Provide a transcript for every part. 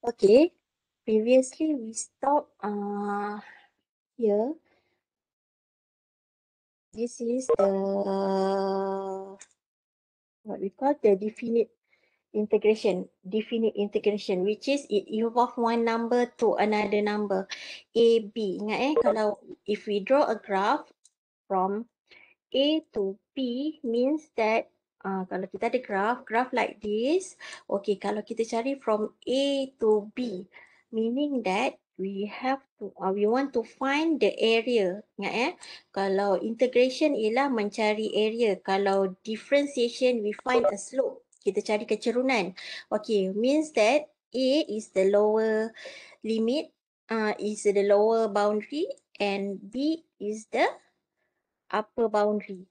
Okay, previously we stop uh, here. This is the uh, what we call the definite integration, definite integration, which is it evolve one number to another number, a b. Ingat eh, kalau if we draw a graph from a to b means that Uh, kalau kita ada graf, graf like this. Okay, kalau kita cari from A to B, meaning that we have to, uh, we want to find the area. Ingat eh? Kalau integration ialah mencari area. Kalau differentiation, we find a slope. Kita cari kecerunan. Okay, means that A is the lower limit, uh, is the lower boundary and B is the upper boundary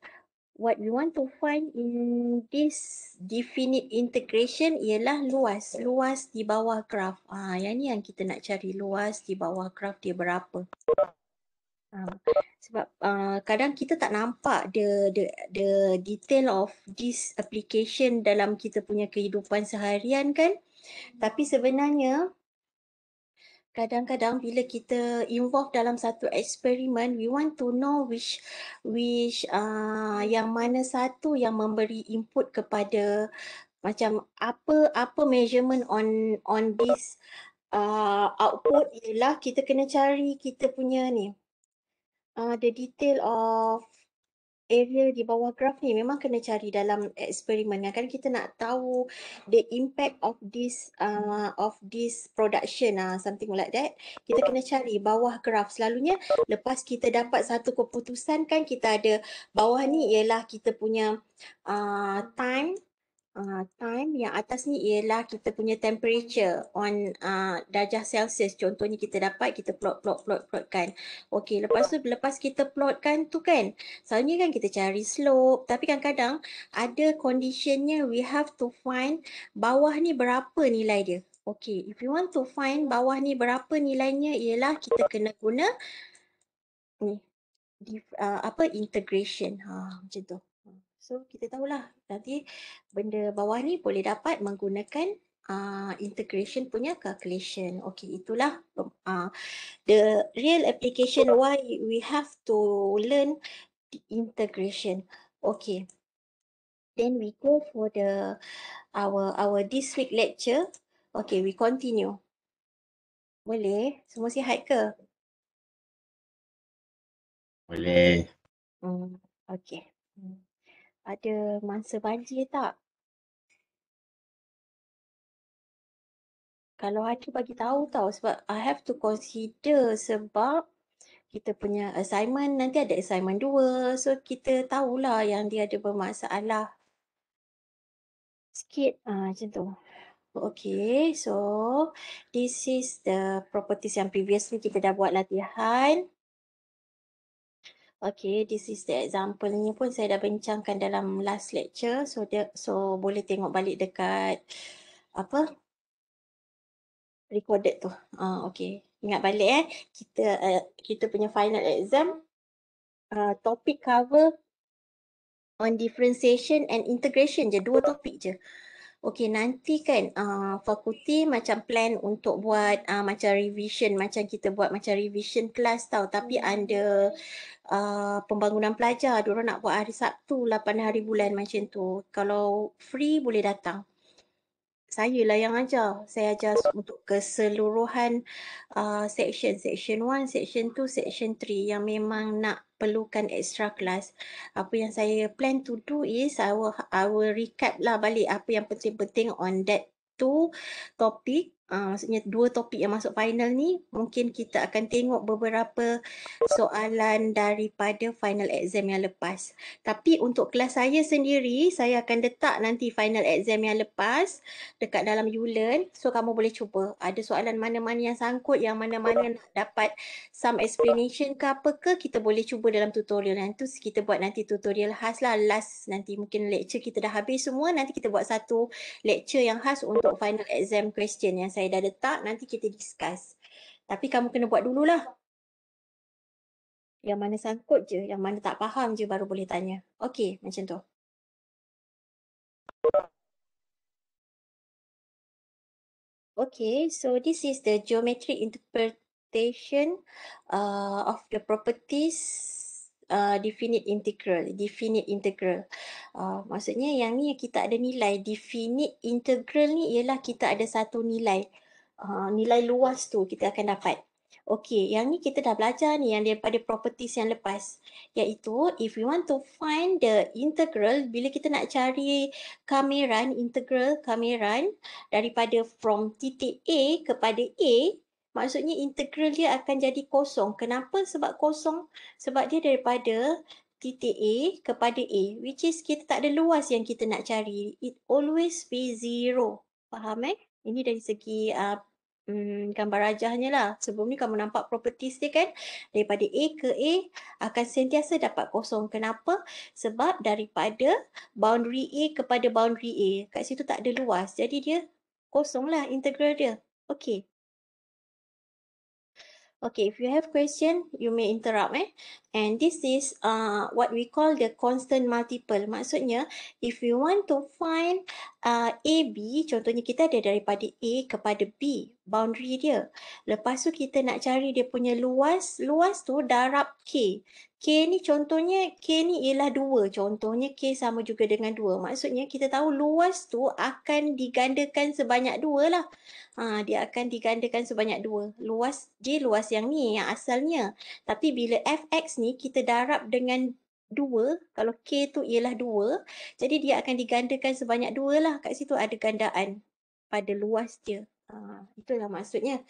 what we want to find in this definite integration ialah luas. Luas di bawah graf. Ah, yang ni yang kita nak cari luas di bawah graf dia berapa. Ah, sebab uh, kadang kita tak nampak the, the, the detail of this application dalam kita punya kehidupan seharian kan. Tapi sebenarnya kadang-kadang bila kita involve dalam satu eksperimen we want to know which which uh, yang mana satu yang memberi input kepada macam apa apa measurement on on this uh, output ialah kita kena cari kita punya ni uh, the detail of area di bawah graf ni memang kena cari dalam eksperimen kan kita nak tahu the impact of this uh, of this production ah uh, something like that kita kena cari bawah graf selalunya lepas kita dapat satu keputusan kan kita ada bawah ni ialah kita punya uh, time Ah, time yang atas ni ialah kita punya temperature on uh, darjah Celsius. Contohnya kita dapat kita plot plot plot plot kan. Okey, lepas tu lepas kita plotkan tu kan. Selalunya kan kita cari slope, tapi kadang-kadang ada conditionnya we have to find bawah ni berapa nilai dia. Okey, if you want to find bawah ni berapa nilainya ialah kita kena guna ni uh, apa integration. Ha, macam tu. So kita tahulah nanti benda bawah ni boleh dapat menggunakan uh, integration punya calculation. Okay, itulah uh, the real application why we have to learn the integration. Okay. Then we go for the our our this week lecture. Okay, we continue. Boleh? Semua sihat ke? Boleh. Hmm, okay ada mangsa banjir tak? Kalau ada bagi tahu tau sebab I have to consider sebab kita punya assignment nanti ada assignment dua. So kita tahulah yang dia ada bermasalah. Sikit ah, macam tu. Okay, so this is the properties yang previously kita dah buat latihan. Okay, this is the example ni pun saya dah bincangkan dalam last lecture. So, dia, so boleh tengok balik dekat apa recorded tu. Uh, ah, okay, ingat balik eh. Kita uh, kita punya final exam uh, ah, topik cover on differentiation and integration je. Dua topik je. Uh, okey nanti kan uh, fakulti macam plan untuk buat uh, macam revision macam kita buat macam revision kelas tau tapi hmm. under uh, pembangunan pelajar diorang nak buat hari Sabtu 8 hari bulan macam tu kalau free boleh datang saya lah yang ajar. Saya ajar untuk keseluruhan uh, section. Section 1, section 2, section 3 yang memang nak perlukan extra class. Apa yang saya plan to do is I will, I will recap lah balik apa yang penting-penting on that two topic uh, maksudnya dua topik yang masuk final ni mungkin kita akan tengok beberapa soalan daripada final exam yang lepas tapi untuk kelas saya sendiri saya akan letak nanti final exam yang lepas dekat dalam ULearn so kamu boleh cuba ada soalan mana-mana yang sangkut yang mana-mana nak dapat some explanation ke apa ke kita boleh cuba dalam tutorial nanti tu kita buat nanti tutorial khas lah last nanti mungkin lecture kita dah habis semua nanti kita buat satu lecture yang khas untuk final exam question yang saya dah letak nanti kita discuss. Tapi kamu kena buat dululah. Yang mana sangkut je, yang mana tak faham je baru boleh tanya. Okey, macam tu. Okay, so this is the geometric interpretation uh, of the properties Uh, definite integral. Definite integral. Uh, maksudnya yang ni kita ada nilai. Definite integral ni ialah kita ada satu nilai. Uh, nilai luas tu kita akan dapat. Okey, yang ni kita dah belajar ni yang daripada properties yang lepas. Iaitu if we want to find the integral, bila kita nak cari kameran, integral kameran daripada from titik A kepada A, maksudnya integral dia akan jadi kosong. Kenapa sebab kosong? Sebab dia daripada titik A kepada A which is kita tak ada luas yang kita nak cari. It always be zero. Faham eh? Ini dari segi uh, hmm, gambar rajahnya lah. Sebelum ni kamu nampak properties dia kan? Daripada A ke A akan sentiasa dapat kosong. Kenapa? Sebab daripada boundary A kepada boundary A. Kat situ tak ada luas. Jadi dia kosong lah integral dia. Okay. Okay, if you have question, you may interrupt eh. And this is uh, what we call the constant multiple. Maksudnya, if we want to find uh, B contohnya kita ada daripada A kepada B boundary dia. Lepas tu kita nak cari dia punya luas. Luas tu darab K. K ni contohnya K ni ialah 2. Contohnya K sama juga dengan 2. Maksudnya kita tahu luas tu akan digandakan sebanyak 2 lah. Ha, dia akan digandakan sebanyak 2. Luas J luas yang ni yang asalnya. Tapi bila FX ni kita darab dengan dua, kalau K tu ialah dua, jadi dia akan digandakan sebanyak dua lah kat situ ada gandaan pada luas dia. Ha, itulah maksudnya.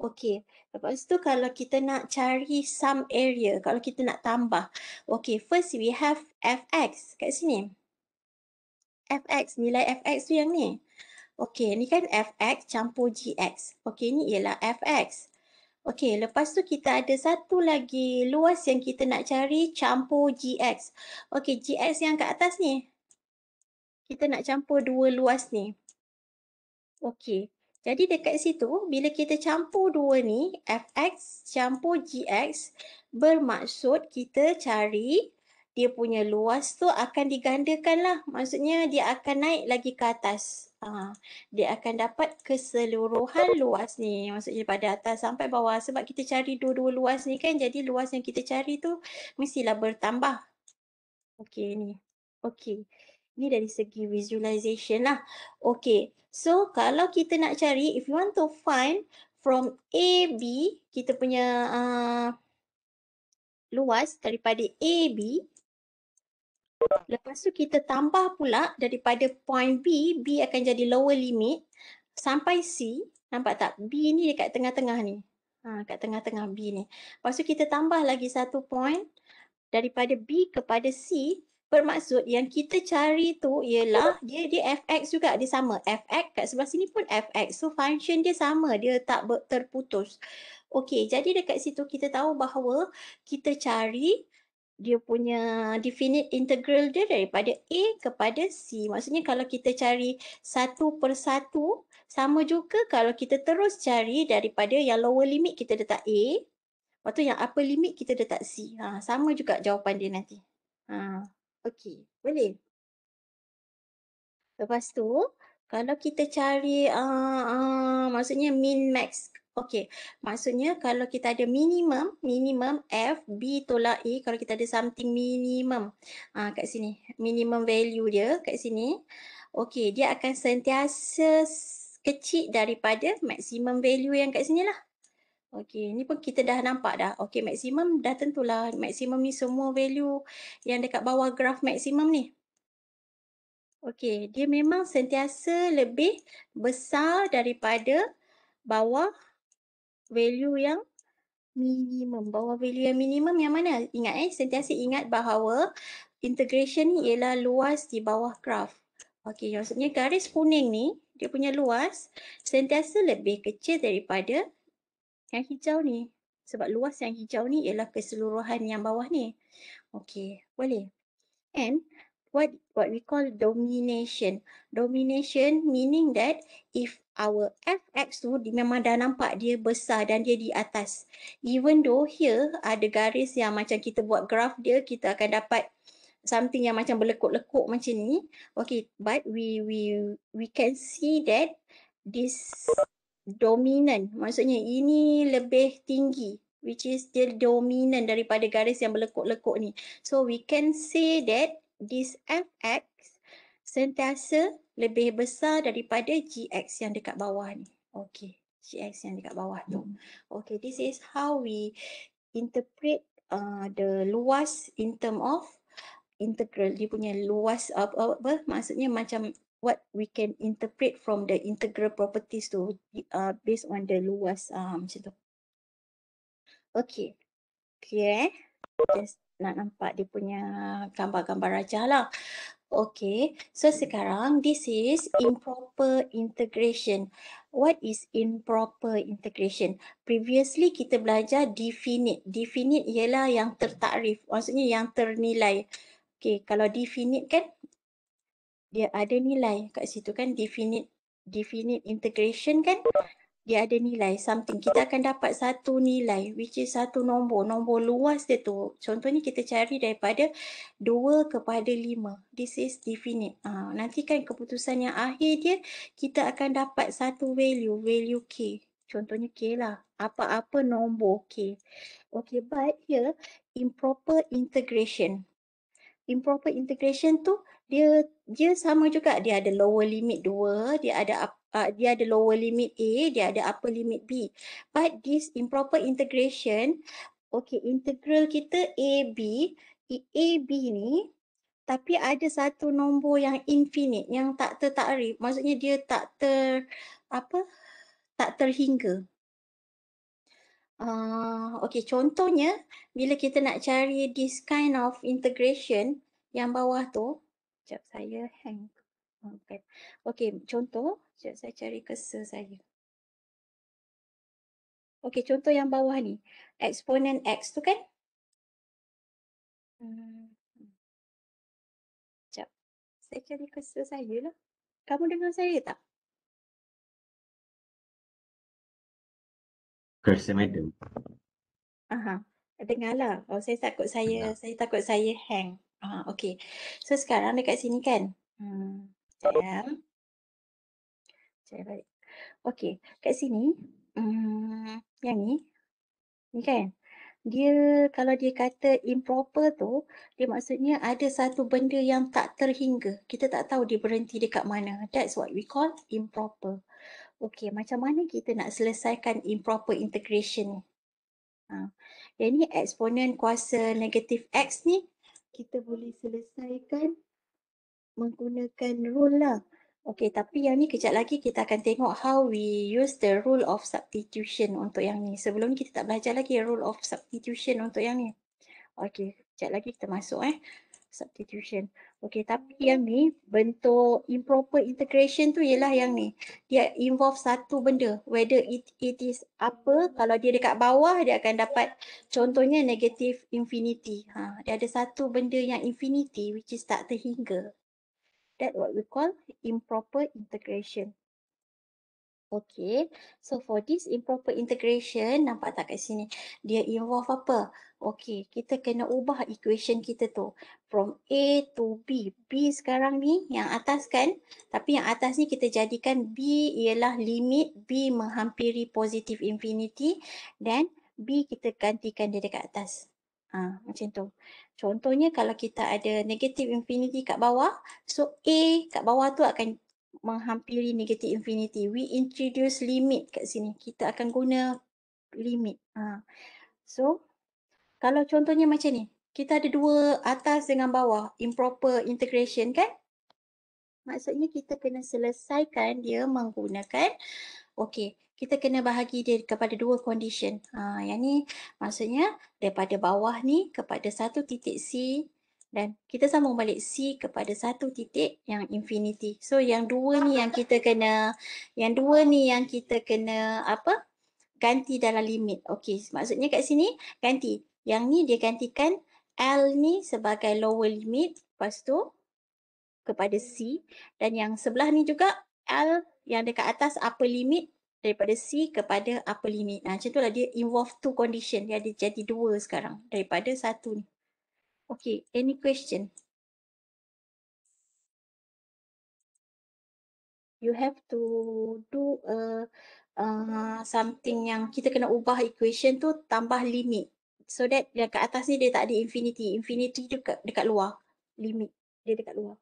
Okey, lepas tu kalau kita nak cari some area, kalau kita nak tambah. Okey, first we have Fx kat sini. Fx, nilai Fx tu yang ni. Okey, ni kan Fx campur Gx. Okey, ni ialah Fx. Okey, lepas tu kita ada satu lagi luas yang kita nak cari campur GX. Okey, GX yang kat atas ni. Kita nak campur dua luas ni. Okey. Jadi dekat situ bila kita campur dua ni FX campur GX bermaksud kita cari dia punya luas tu akan digandakan lah. Maksudnya dia akan naik lagi ke atas. Ha, dia akan dapat keseluruhan luas ni maksudnya pada atas sampai bawah sebab kita cari dua-dua luas ni kan jadi luas yang kita cari tu mestilah bertambah Okay ni okay. ni dari segi visualization lah Okay, so kalau kita nak cari if you want to find from A B kita punya uh, luas daripada A B. Lepas tu kita tambah pula daripada point B, B akan jadi lower limit sampai C. Nampak tak? B ni dekat tengah-tengah ni. Ha, kat tengah-tengah B ni. Lepas tu kita tambah lagi satu point daripada B kepada C. Bermaksud yang kita cari tu ialah dia dia fx juga dia sama. Fx kat sebelah sini pun fx. So function dia sama. Dia tak terputus. Okay, jadi dekat situ kita tahu bahawa kita cari dia punya definite integral dia daripada A kepada C. Maksudnya kalau kita cari satu per satu, sama juga kalau kita terus cari daripada yang lower limit kita letak A, lepas tu yang upper limit kita letak C. Ha, sama juga jawapan dia nanti. Ha, okay, boleh? Lepas tu, kalau kita cari, uh, uh, maksudnya min max Okey, maksudnya kalau kita ada minimum, minimum F, B tolak A, kalau kita ada something minimum uh, kat sini, minimum value dia kat sini, okey, dia akan sentiasa kecil daripada maximum value yang kat sini lah. Okey, ni pun kita dah nampak dah. Okey, maximum dah tentulah. Maximum ni semua value yang dekat bawah graf maximum ni. Okey, dia memang sentiasa lebih besar daripada bawah value yang minimum. Bawah value yang minimum yang mana? Ingat eh, sentiasa ingat bahawa integration ni ialah luas di bawah graf. Okey, maksudnya garis kuning ni dia punya luas sentiasa lebih kecil daripada yang hijau ni. Sebab luas yang hijau ni ialah keseluruhan yang bawah ni. Okey, boleh. And what what we call domination. Domination meaning that if our fx tu memang dah nampak dia besar dan dia di atas. Even though here ada garis yang macam kita buat graf dia kita akan dapat something yang macam berlekuk-lekuk macam ni. Okay, but we we we can see that this dominant. Maksudnya ini lebih tinggi which is the dominant daripada garis yang berlekuk-lekuk ni. So we can say that this fx sentiasa lebih besar daripada GX yang dekat bawah ni. Okay. GX yang dekat bawah tu. Hmm. Okay. This is how we interpret uh, the luas in term of integral. Dia punya luas uh, apa? Maksudnya macam what we can interpret from the integral properties tu uh, based on the luas uh, macam tu. Okay. Clear eh? Just nak nampak dia punya gambar-gambar rajah lah. Okay, so sekarang this is improper integration. What is improper integration? Previously kita belajar definite. Definite ialah yang tertarif, maksudnya yang ternilai. Okay, kalau definite kan dia ada nilai kat situ kan definite definite integration kan dia ada nilai something kita akan dapat satu nilai which is satu nombor nombor luas dia tu contohnya kita cari daripada 2 kepada 5 this is definite ah nanti kan keputusan yang akhir dia kita akan dapat satu value value k contohnya k lah apa-apa nombor k okay but here improper integration improper integration tu dia dia sama juga dia ada lower limit 2 dia ada uh, dia ada lower limit A dia ada upper limit B but this improper integration okay integral kita a b a b ni tapi ada satu nombor yang infinite yang tak tertakrif maksudnya dia tak ter apa tak terhingga Uh, okay, contohnya bila kita nak cari this kind of integration yang bawah tu, Sekejap saya hang. Okay. okay, contoh. Sekejap saya cari kesa saya. Okay, contoh yang bawah ni. Exponent X tu kan? Sekejap. Hmm. Saya cari kesa saya lah. Kamu dengar saya tak? Kursa madam. Aha. Dengarlah. Oh, saya takut saya, nah. saya takut saya hang. Ah, okay. So sekarang dekat sini kan? Hmm. Saya balik. Okay. Kat sini. Hmm, yang ni. Ni kan? Dia kalau dia kata improper tu. Dia maksudnya ada satu benda yang tak terhingga. Kita tak tahu dia berhenti dekat mana. That's what we call improper. Okay. Macam mana kita nak selesaikan improper integration ni? Ha. Yang ni eksponen kuasa negatif X ni kita boleh selesaikan menggunakan rule lah. Okay, tapi yang ni kejap lagi kita akan tengok how we use the rule of substitution untuk yang ni. Sebelum ni kita tak belajar lagi rule of substitution untuk yang ni. Okay, kejap lagi kita masuk eh substitution. okay. tapi yang ni bentuk improper integration tu ialah yang ni. Dia involve satu benda whether it, it is apa kalau dia dekat bawah dia akan dapat contohnya negative infinity. Ha, dia ada satu benda yang infinity which is tak terhingga. That what we call improper integration. Okay, so for this improper integration, nampak tak kat sini, dia involve apa? Okay, kita kena ubah equation kita tu from A to B. B sekarang ni yang atas kan, tapi yang atas ni kita jadikan B ialah limit B menghampiri positive infinity dan B kita gantikan dia dekat atas. Ha, macam tu. Contohnya kalau kita ada negative infinity kat bawah, so A kat bawah tu akan menghampiri negatif infinity. We introduce limit kat sini. Kita akan guna limit. Ha. So, kalau contohnya macam ni. Kita ada dua atas dengan bawah. Improper integration kan? Maksudnya kita kena selesaikan dia menggunakan. Okay, kita kena bahagi dia kepada dua condition. Ha, yang ni maksudnya daripada bawah ni kepada satu titik C dan kita sambung balik C kepada satu titik yang infinity. So yang dua ni yang kita kena, yang dua ni yang kita kena apa? Ganti dalam limit. Okey, maksudnya kat sini ganti. Yang ni dia gantikan L ni sebagai lower limit. Lepas tu kepada C. Dan yang sebelah ni juga L yang dekat atas upper limit daripada C kepada upper limit. Nah, ha, macam tu lah dia involve two condition. Dia jadi dua sekarang daripada satu ni. Okay, any question? You have to do uh, uh, something yang kita kena ubah equation tu tambah limit. So that yang kat atas ni dia tak ada infinity. Infinity tu dekat, dekat luar. Limit dia dekat luar.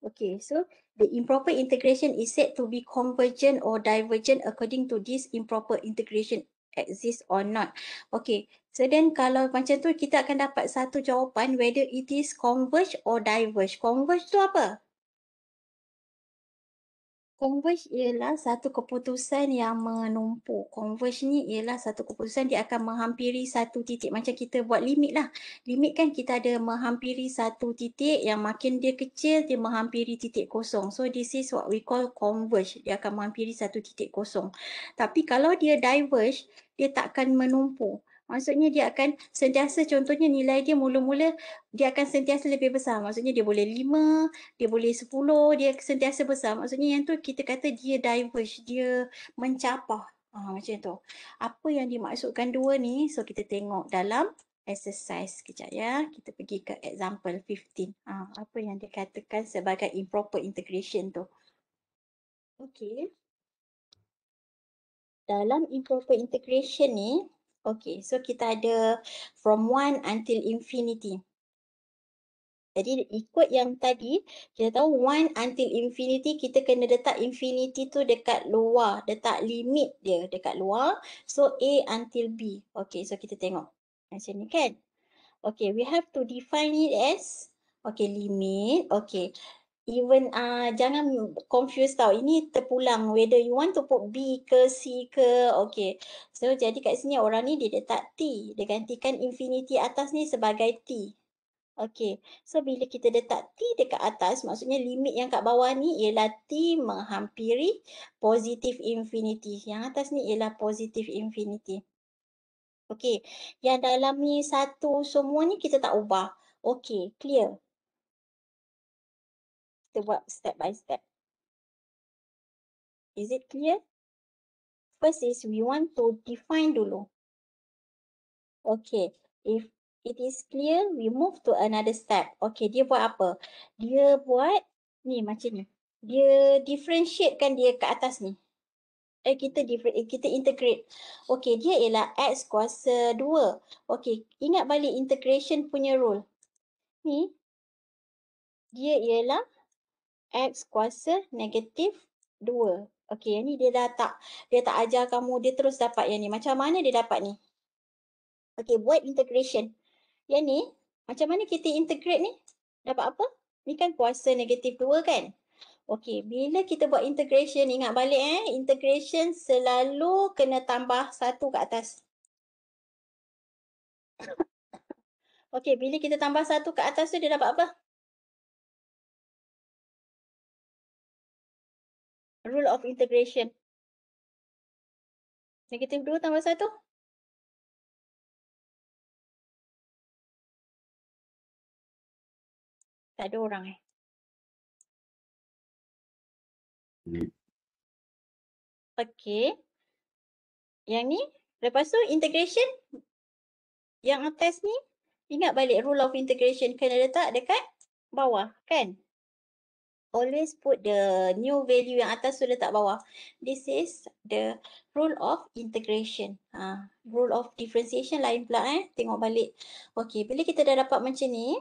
Okay, so the improper integration is said to be convergent or divergent according to this improper integration exist or not. Okay, so then kalau macam tu kita akan dapat satu jawapan whether it is converge or diverge. Converge tu apa? Converge ialah satu keputusan yang menumpuk. Converge ni ialah satu keputusan dia akan menghampiri satu titik. Macam kita buat limit lah. Limit kan kita ada menghampiri satu titik yang makin dia kecil dia menghampiri titik kosong. So this is what we call converge. Dia akan menghampiri satu titik kosong. Tapi kalau dia diverge, dia takkan menumpuk. Maksudnya dia akan sentiasa contohnya nilai dia mula-mula dia akan sentiasa lebih besar. Maksudnya dia boleh 5, dia boleh 10, dia sentiasa besar. Maksudnya yang tu kita kata dia diverge, dia mencapah. Ha, macam tu. Apa yang dimaksudkan dua ni, so kita tengok dalam exercise kejap ya. Kita pergi ke example 15. Ha, apa yang dikatakan sebagai improper integration tu. Okay. Dalam improper integration ni, Okay, so kita ada from one until infinity. Jadi ikut yang tadi, kita tahu one until infinity, kita kena letak infinity tu dekat luar, letak limit dia dekat luar. So A until B. Okay, so kita tengok. Macam ni kan? Okay, we have to define it as, okay, limit. Okay, even uh, jangan confuse tau ini terpulang whether you want to put B ke C ke okay so jadi kat sini orang ni dia letak T dia gantikan infinity atas ni sebagai T okay so bila kita letak T dekat atas maksudnya limit yang kat bawah ni ialah T menghampiri positive infinity yang atas ni ialah positive infinity okay yang dalam ni satu semua ni kita tak ubah okay clear kita buat step by step. Is it clear? First is we want to define dulu. Okay, if it is clear, we move to another step. Okay, dia buat apa? Dia buat ni macam ni. Dia differentiate kan dia ke atas ni. Eh, kita different, eh, kita integrate. Okay, dia ialah X kuasa 2. Okay, ingat balik integration punya rule. Ni, dia ialah X kuasa negatif 2. Okey, yang ni dia dah tak, dia tak ajar kamu, dia terus dapat yang ni. Macam mana dia dapat ni? Okey, buat integration. Yang ni, macam mana kita integrate ni? Dapat apa? Ni kan kuasa negatif 2 kan? Okey, bila kita buat integration, ingat balik eh. Integration selalu kena tambah 1 kat atas. Okey, bila kita tambah 1 kat atas tu, dia dapat apa? rule of integration. Negatif 2 tambah 1. Tak ada orang eh. Okay. Yang ni. Lepas tu integration. Yang atas ni. Ingat balik rule of integration kena letak dekat bawah kan always put the new value yang atas tu letak bawah. This is the rule of integration. Ha, rule of differentiation lain pula eh. Tengok balik. Okay, bila kita dah dapat macam ni.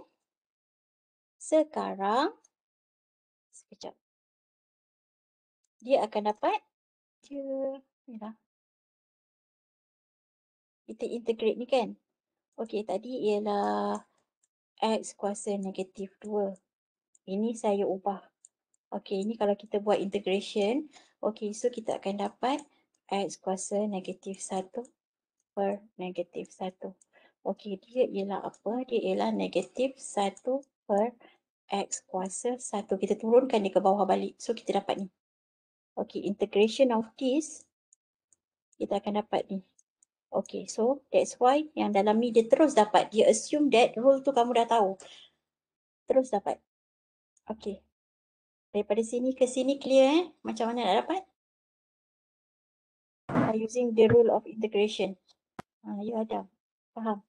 Sekarang. Sekejap. Dia akan dapat. Dia, lah. kita integrate ni kan. Okay, tadi ialah x kuasa negatif 2. Ini saya ubah Okay, ini kalau kita buat integration, okay, so kita akan dapat x kuasa negatif 1 per negatif 1. Okay, dia ialah apa? Dia ialah negatif 1 per x kuasa 1. Kita turunkan dia ke bawah balik. So, kita dapat ni. Okay, integration of this, kita akan dapat ni. Okay, so that's why yang dalam ni dia terus dapat. Dia assume that rule tu kamu dah tahu. Terus dapat. Okay, Daripada sini ke sini clear eh? Macam mana nak dapat? Uh, using the rule of integration. Uh, ha, you ya, ada. Faham?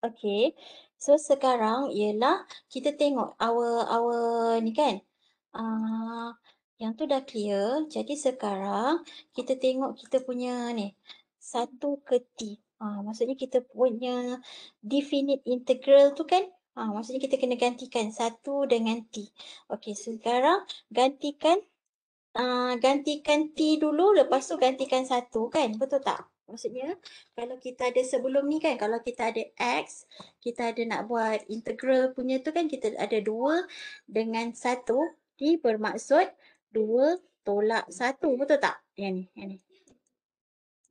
Okay. So sekarang ialah kita tengok our our ni kan. Uh, yang tu dah clear. Jadi sekarang kita tengok kita punya ni. Satu ketika. Ah, maksudnya kita punya definite integral tu kan ah, maksudnya kita kena gantikan satu dengan t. Okey so sekarang gantikan ah, gantikan t dulu lepas tu gantikan satu kan betul tak? Maksudnya kalau kita ada sebelum ni kan kalau kita ada x kita ada nak buat integral punya tu kan kita ada dua dengan satu ni bermaksud dua tolak satu betul tak? Yang ni, yang ni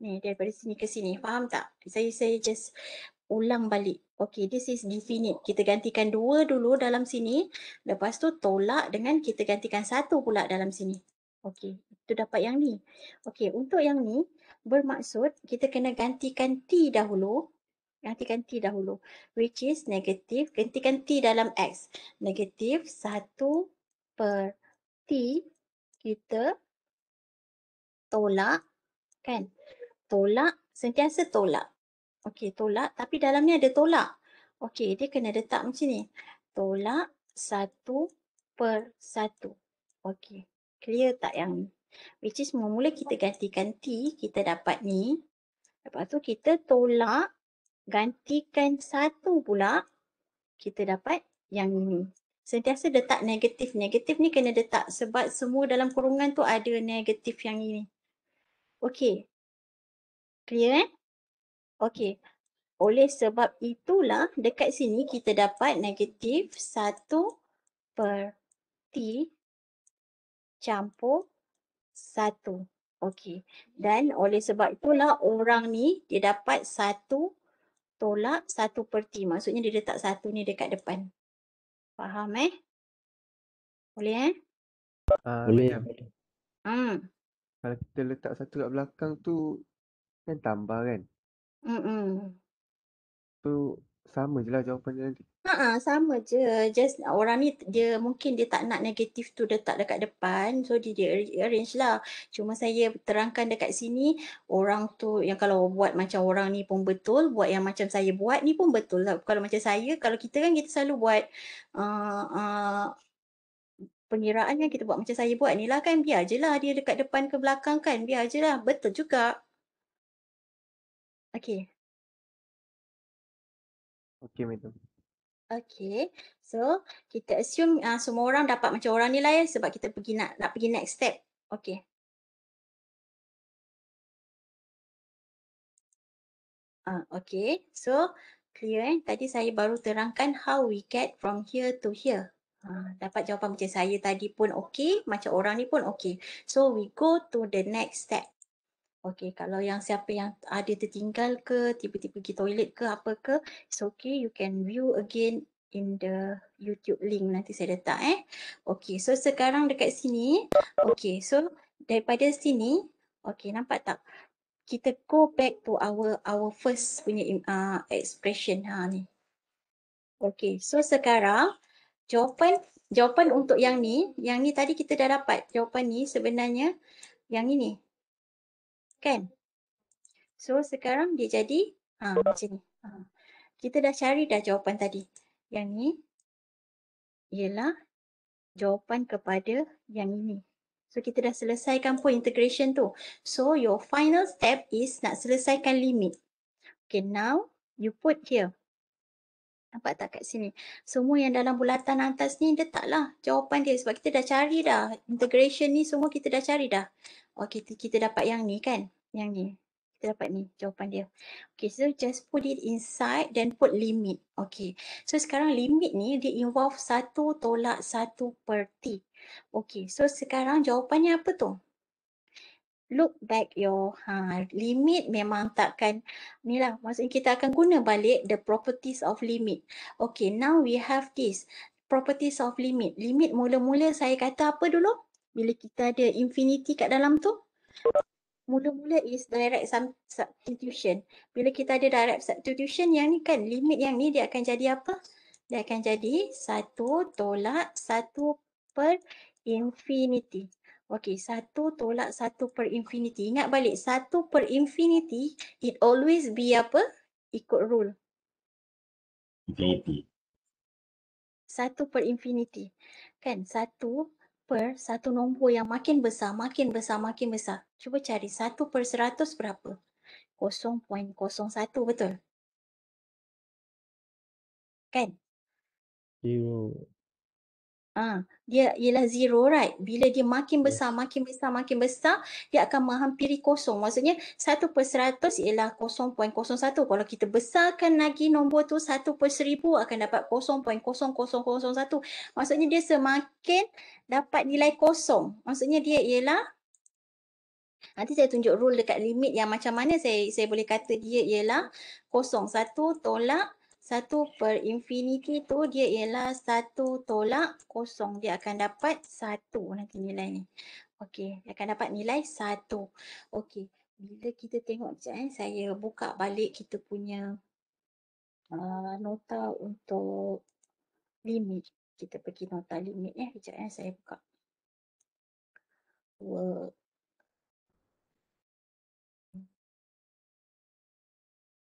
ni daripada sini ke sini. Faham tak? Saya saya just ulang balik. Okay, this is definite. Kita gantikan dua dulu dalam sini. Lepas tu tolak dengan kita gantikan satu pula dalam sini. Okay, itu dapat yang ni. Okay, untuk yang ni bermaksud kita kena gantikan T dahulu. Gantikan T dahulu. Which is negatif. Gantikan T dalam X. Negatif satu per T kita tolak kan tolak, sentiasa tolak. Okey, tolak tapi dalam ni ada tolak. Okey, dia kena letak macam ni. Tolak satu per satu. Okey, clear tak yang ni? Which is mula-mula kita gantikan T, kita dapat ni. Lepas tu kita tolak, gantikan satu pula, kita dapat yang ni. Sentiasa letak negatif. Negatif ni kena letak sebab semua dalam kurungan tu ada negatif yang ini. Okey, Clear eh? Okay. Oleh sebab itulah dekat sini kita dapat negatif 1 per T campur 1. Okey. Dan oleh sebab itulah orang ni dia dapat 1 tolak 1 per T. Maksudnya dia letak 1 ni dekat depan. Faham eh? Boleh eh? Uh, Boleh. Ya. Hmm. Kalau kita letak satu kat belakang tu kan tambah kan Mm-mm. so sama je lah jawapan dia nanti Ha, sama je. Just orang ni dia mungkin dia tak nak negatif tu letak dekat depan. So dia, dia arrange lah. Cuma saya terangkan dekat sini orang tu yang kalau buat macam orang ni pun betul. Buat yang macam saya buat ni pun betul lah. Kalau macam saya, kalau kita kan kita selalu buat uh, uh, pengiraan kan kita buat macam saya buat ni lah kan. Biar je lah dia dekat depan ke belakang kan. Biar je lah. Betul juga. Okay. Okay, Madam. Okay. So, kita assume uh, semua orang dapat macam orang ni lah ya sebab kita pergi nak, nak pergi next step. Okay. Uh, okay. So, clear eh. Tadi saya baru terangkan how we get from here to here. Uh, dapat jawapan macam saya tadi pun okay. Macam orang ni pun okay. So, we go to the next step. Okay, kalau yang siapa yang ada tertinggal ke, tiba-tiba pergi toilet ke, apa ke, it's okay. You can view again in the YouTube link nanti saya letak eh. Okay, so sekarang dekat sini. Okay, so daripada sini, okay nampak tak? Kita go back to our our first punya uh, expression ha ni. Okay, so sekarang jawapan jawapan untuk yang ni, yang ni tadi kita dah dapat jawapan ni sebenarnya yang ini Kan? So sekarang dia jadi ha, macam ni. Ha. Kita dah cari dah jawapan tadi. Yang ni ialah jawapan kepada yang ini. So kita dah selesaikan pun integration tu. So your final step is nak selesaikan limit. Okay now you put here. Nampak tak kat sini? Semua yang dalam bulatan atas ni letaklah jawapan dia sebab kita dah cari dah. Integration ni semua kita dah cari dah. Oh, kita, kita dapat yang ni kan? Yang ni. Kita dapat ni jawapan dia. Okay, so just put it inside then put limit. Okay. So sekarang limit ni dia involve satu tolak satu per T. Okay, so sekarang jawapannya apa tu? Look back your ha, limit memang takkan ni lah. Maksudnya kita akan guna balik the properties of limit. Okay, now we have this properties of limit. Limit mula-mula saya kata apa dulu? bila kita ada infinity kat dalam tu mula-mula is direct substitution. Bila kita ada direct substitution yang ni kan limit yang ni dia akan jadi apa? Dia akan jadi 1 tolak 1 per infinity. Okay, 1 tolak 1 per infinity. Ingat balik, 1 per infinity, it always be apa? Ikut rule. Infinity. 1 per infinity. Kan, satu per satu nombor yang makin besar, makin besar, makin besar. Cuba cari satu per seratus berapa? 0.01 betul? Kan? Ah, dia ialah zero right. Bila dia makin besar, makin besar, makin besar, dia akan menghampiri kosong. Maksudnya 1 per 100 ialah 0.01. Kalau kita besarkan lagi nombor tu 1 per 1000 akan dapat 0.0001. Maksudnya dia semakin dapat nilai kosong. Maksudnya dia ialah Nanti saya tunjuk rule dekat limit yang macam mana saya saya boleh kata dia ialah kosong satu tolak 0.01 satu per infinity tu dia ialah satu tolak kosong. Dia akan dapat satu nanti nilai ni. Okey, dia akan dapat nilai satu. Okey, bila kita tengok sekejap eh, saya buka balik kita punya uh, nota untuk limit. Kita pergi nota limit ya. Sekejap eh, saya buka. Work.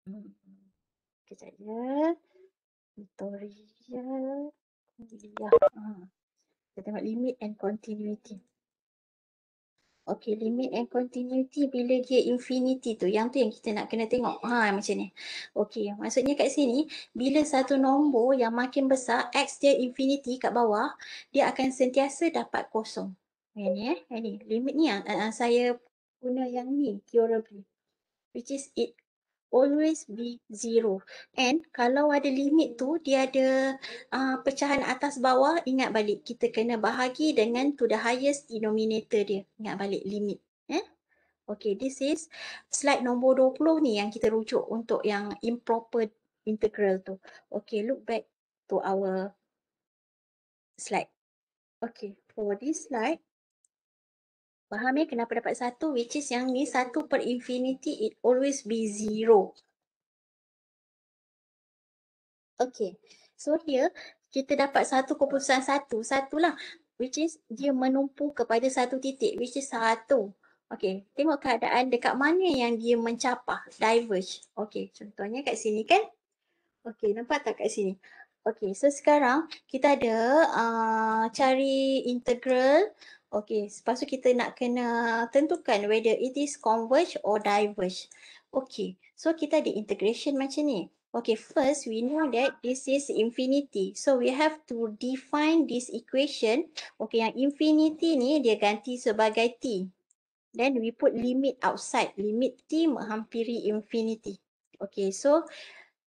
Hmm. Kejap ya. Victoria. Ya. Ha. Kita tengok limit and continuity. Okay, limit and continuity bila dia infinity tu. Yang tu yang kita nak kena tengok. Ha, macam ni. Okay, maksudnya kat sini, bila satu nombor yang makin besar, X dia infinity kat bawah, dia akan sentiasa dapat kosong. Yang ni eh. Yang ni. Limit ni yang uh, saya guna yang ni, theorem Which is it always be zero. And kalau ada limit tu, dia ada uh, pecahan atas bawah, ingat balik. Kita kena bahagi dengan to the highest denominator dia. Ingat balik limit. Eh? Okay, this is slide nombor 20 ni yang kita rujuk untuk yang improper integral tu. Okay, look back to our slide. Okay, for this slide, Faham ya kenapa dapat satu which is yang ni satu per infinity it always be zero. Okay. So here kita dapat satu keputusan satu. satu lah, which is dia menumpu kepada satu titik which is satu. Okay. Tengok keadaan dekat mana yang dia mencapah. Diverge. Okay. Contohnya kat sini kan. Okay. Nampak tak kat sini? Okay. So sekarang kita ada uh, cari integral Okay, lepas tu kita nak kena tentukan whether it is converge or diverge. Okay, so kita ada integration macam ni. Okay, first we know that this is infinity. So we have to define this equation. Okay, yang infinity ni dia ganti sebagai t. Then we put limit outside. Limit t menghampiri infinity. Okay, so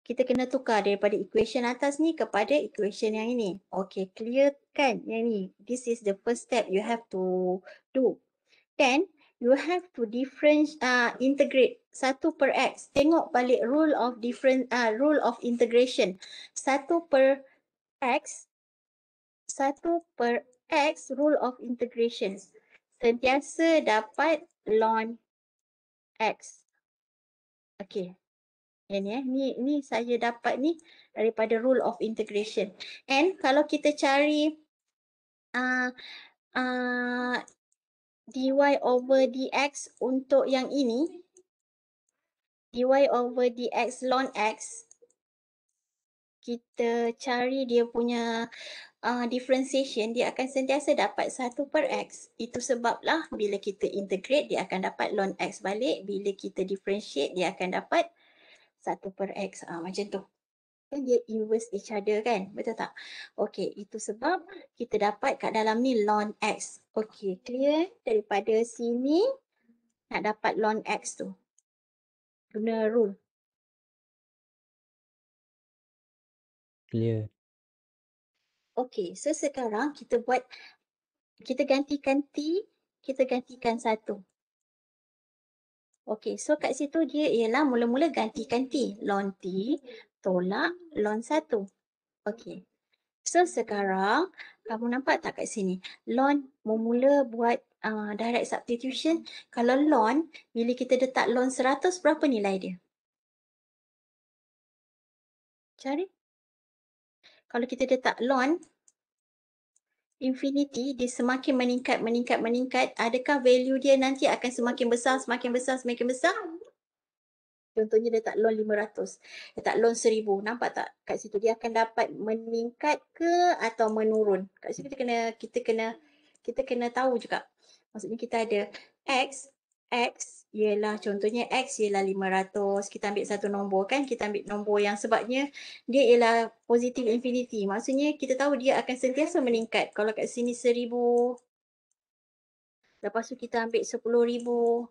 kita kena tukar daripada equation atas ni kepada equation yang ini. Okay, clear kan yang ni? This is the first step you have to do. Then, you have to different, uh, integrate satu per x. Tengok balik rule of different uh, rule of integration. Satu per x, satu per x rule of integration. Sentiasa dapat ln x. Okay, ni eh. Ni, ni saya dapat ni daripada rule of integration. And kalau kita cari uh, uh, dy over dx untuk yang ini, dy over dx ln x, kita cari dia punya uh, differentiation, dia akan sentiasa dapat 1 per x. Itu sebablah bila kita integrate, dia akan dapat ln x balik. Bila kita differentiate, dia akan dapat satu per x ha, macam tu. Kan dia inverse each other kan? Betul tak? Okey, itu sebab kita dapat kat dalam ni ln x. Okey, clear? Daripada sini nak dapat ln x tu. Guna rule. Clear. Okey, so sekarang kita buat kita gantikan t, kita gantikan satu. Okey, so kat situ dia ialah mula-mula ganti-ganti. Lon T tolak lon satu. Okey. So sekarang, kamu nampak tak kat sini? Lon mula buat uh, direct substitution. Kalau lon, bila kita letak lon seratus berapa nilai dia? Cari. Kalau kita letak lon infinity dia semakin meningkat meningkat meningkat adakah value dia nanti akan semakin besar semakin besar semakin besar contohnya dia tak loan 500 dia tak loan 1000 nampak tak kat situ dia akan dapat meningkat ke atau menurun kat situ kita kena kita kena kita kena tahu juga maksudnya kita ada x x ialah contohnya X ialah 500. Kita ambil satu nombor kan. Kita ambil nombor yang sebabnya dia ialah positif infinity. Maksudnya kita tahu dia akan sentiasa meningkat. Kalau kat sini seribu, Lepas tu kita ambil ribu,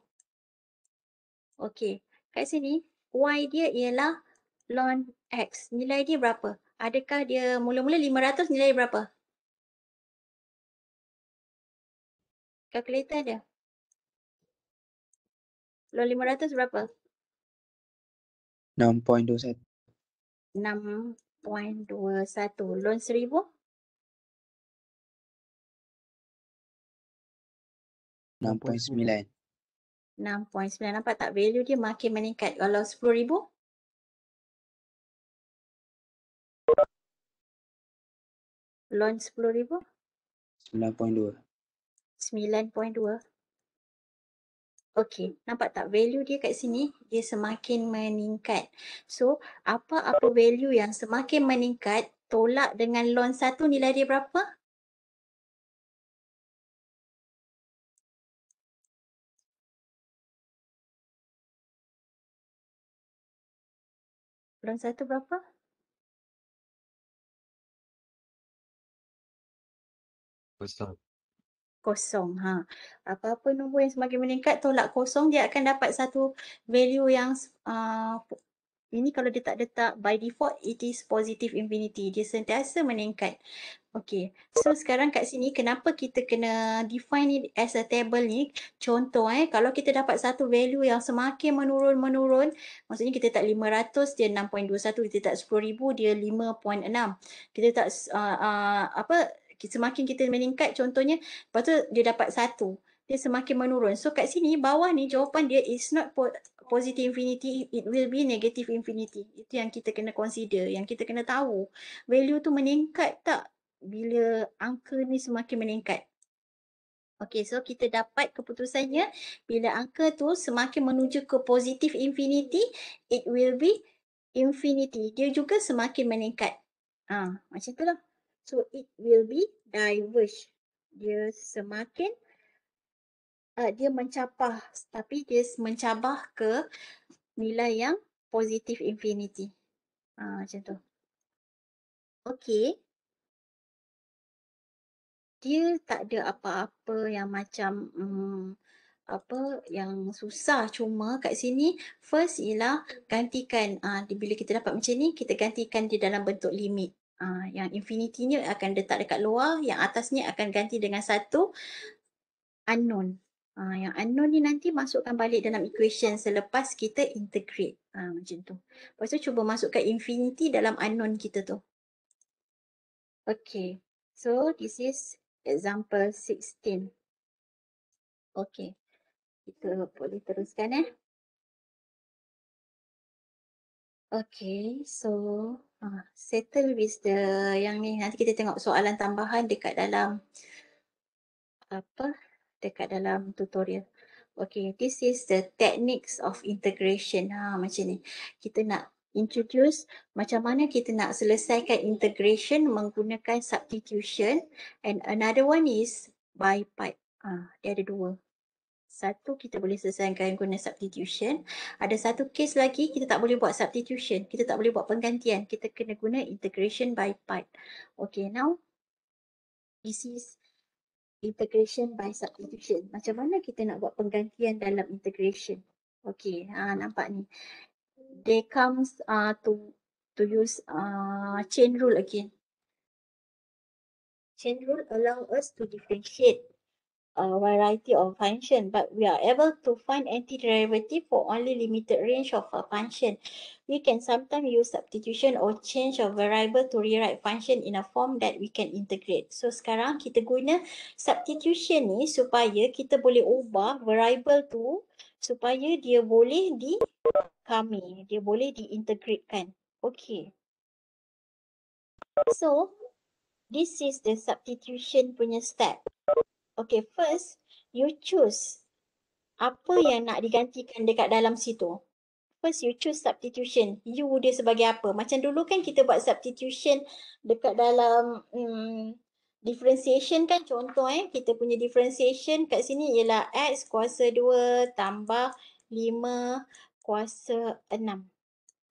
Okay. Kat sini Y dia ialah ln X. Nilai dia berapa? Adakah dia mula-mula 500 nilai berapa? Kalkulator dia. Loli 500 tu berapa? 6.21. 6.21. Loan seribu? 6.9. 6.9. Nampak tak value dia makin meningkat. Kalau 10,000? Loan 10,000? 9.2. 9.2. Okey, nampak tak value dia kat sini? Dia semakin meningkat. So, apa-apa value yang semakin meningkat, tolak dengan loan satu nilai dia berapa? Loan satu berapa? Besar kosong. Ha. Apa-apa nombor yang semakin meningkat tolak kosong dia akan dapat satu value yang uh, ini kalau dia tak letak by default it is positive infinity. Dia sentiasa meningkat. Okay. So sekarang kat sini kenapa kita kena define it as a table ni. Contoh eh kalau kita dapat satu value yang semakin menurun-menurun maksudnya kita tak 500 dia 6.21 kita tak 10,000 dia 5.6 kita tak uh, uh, apa semakin kita meningkat contohnya lepas tu dia dapat satu dia semakin menurun so kat sini bawah ni jawapan dia is not positive infinity it will be negative infinity itu yang kita kena consider yang kita kena tahu value tu meningkat tak bila angka ni semakin meningkat Okay, so kita dapat keputusannya bila angka tu semakin menuju ke positif infinity, it will be infinity. Dia juga semakin meningkat. Ah, macam tu lah. So it will be diverge. Dia semakin uh, dia mencapah tapi dia mencabah ke nilai yang positif infinity. Ha, macam tu. Okay. Dia tak ada apa-apa yang macam um, apa yang susah cuma kat sini first ialah gantikan uh, bila kita dapat macam ni kita gantikan di dalam bentuk limit Ah, yang infinity ni akan letak dekat luar, yang atas ni akan ganti dengan satu unknown. Uh, yang unknown ni nanti masukkan balik dalam equation selepas kita integrate. Uh, macam tu. Lepas tu cuba masukkan infinity dalam unknown kita tu. Okay. So this is example 16. Okay. Kita boleh teruskan eh. Okay. So Uh, settle with the yang ni nanti kita tengok soalan tambahan dekat dalam apa dekat dalam tutorial. Okay, this is the techniques of integration. Ha, macam ni. Kita nak introduce macam mana kita nak selesaikan integration menggunakan substitution and another one is by part. Ah, ha, dia ada dua satu kita boleh selesaikan guna substitution ada satu case lagi kita tak boleh buat substitution kita tak boleh buat penggantian kita kena guna integration by part okay now this is integration by substitution macam mana kita nak buat penggantian dalam integration okay ha, nampak ni they comes uh, to to use uh, chain rule again chain rule allow us to differentiate a variety of function, but we are able to find antiderivative for only limited range of a function. We can sometimes use substitution or change of variable to rewrite function in a form that we can integrate. So sekarang kita guna substitution ni supaya kita boleh ubah variable tu supaya dia boleh di kami, dia boleh di integrate kan. Okay. So, this is the substitution punya step. Okay, first you choose apa yang nak digantikan dekat dalam situ. First you choose substitution. You dia sebagai apa? Macam dulu kan kita buat substitution dekat dalam um, differentiation kan contoh eh. Kita punya differentiation kat sini ialah x kuasa 2 tambah 5 kuasa 6.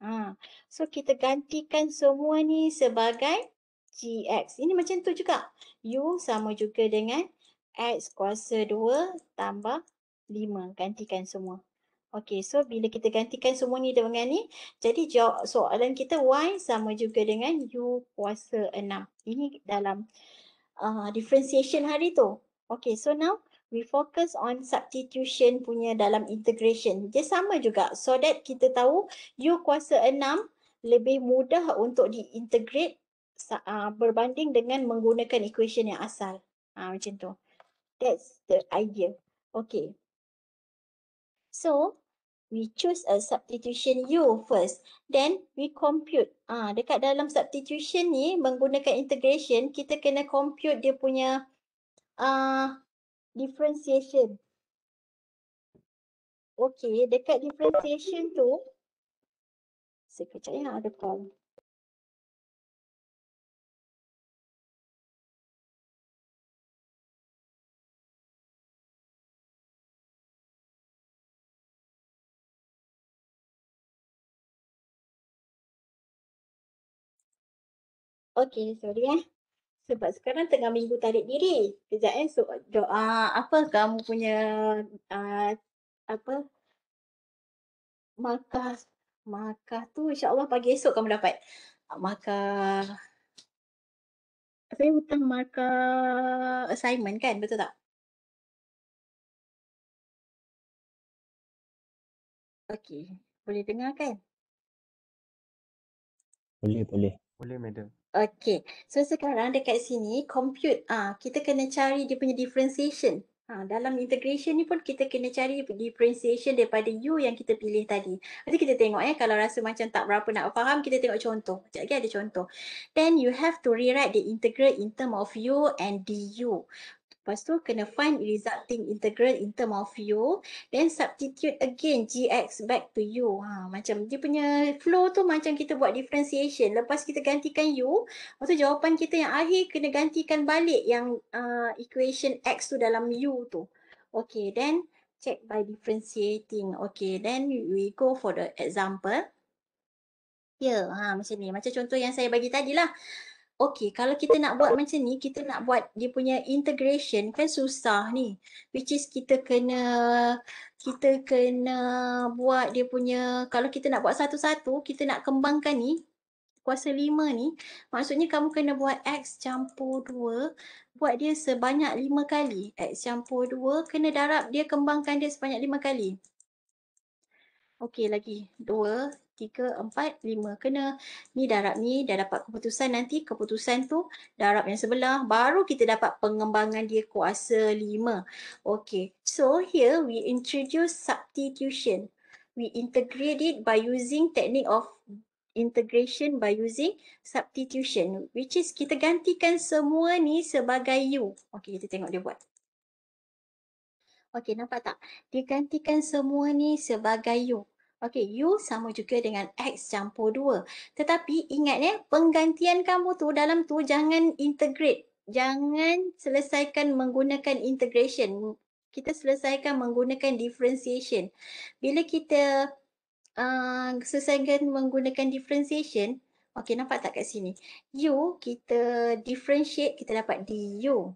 Ha. So kita gantikan semua ni sebagai gx. Ini macam tu juga. U sama juga dengan X kuasa 2 tambah 5. Gantikan semua. Okey, so bila kita gantikan semua ni dengan ni, jadi jawab soalan kita Y sama juga dengan U kuasa 6. Ini dalam uh, differentiation hari tu. Okey, so now we focus on substitution punya dalam integration. Dia sama juga. So that kita tahu U kuasa 6 lebih mudah untuk diintegrate uh, berbanding dengan menggunakan equation yang asal. Ha, macam tu. That's the idea. Okay. So, we choose a substitution U first. Then, we compute. Ah, ha, Dekat dalam substitution ni, menggunakan integration, kita kena compute dia punya uh, differentiation. Okay, dekat differentiation tu, sekejap ya, ada prompt. Okey, sorry eh. Sebab sekarang tengah minggu tarik diri. Sejak eh. So, doa apa kamu punya uh, apa makah makah tu insyaAllah pagi esok kamu dapat apa saya hutang markah assignment kan betul tak? Okey, boleh dengar kan? Boleh, boleh. Boleh, madam. Okay. So sekarang dekat sini compute ah uh, kita kena cari dia punya differentiation. Ha, dalam integration ni pun kita kena cari differentiation daripada U yang kita pilih tadi. Nanti kita tengok eh kalau rasa macam tak berapa nak faham kita tengok contoh. Sekejap lagi ada contoh. Then you have to rewrite the integral in term of U and DU. Lepas tu kena find resulting integral in term of u. Then substitute again gx back to u. Ha, macam dia punya flow tu macam kita buat differentiation. Lepas kita gantikan u. Lepas tu jawapan kita yang akhir kena gantikan balik yang uh, equation x tu dalam u tu. Okay then check by differentiating. Okay then we go for the example. Ya yeah, ha, macam ni. Macam contoh yang saya bagi tadi lah okay kalau kita nak buat macam ni kita nak buat dia punya integration kan susah ni which is kita kena kita kena buat dia punya kalau kita nak buat satu-satu kita nak kembangkan ni kuasa lima ni maksudnya kamu kena buat X campur dua buat dia sebanyak lima kali X campur dua kena darab dia kembangkan dia sebanyak lima kali Okey lagi dua tiga, empat, lima. Kena ni darab ni dah dapat keputusan nanti keputusan tu darab yang sebelah baru kita dapat pengembangan dia kuasa lima. Okay. So here we introduce substitution. We integrate it by using technique of integration by using substitution which is kita gantikan semua ni sebagai U. Okay kita tengok dia buat. Okay nampak tak? Dia gantikan semua ni sebagai U. Okey, U sama juga dengan X campur 2. Tetapi ingat ya, penggantian kamu tu dalam tu jangan integrate. Jangan selesaikan menggunakan integration. Kita selesaikan menggunakan differentiation. Bila kita uh, selesaikan menggunakan differentiation, okey, nampak tak kat sini? U kita differentiate, kita dapat di u.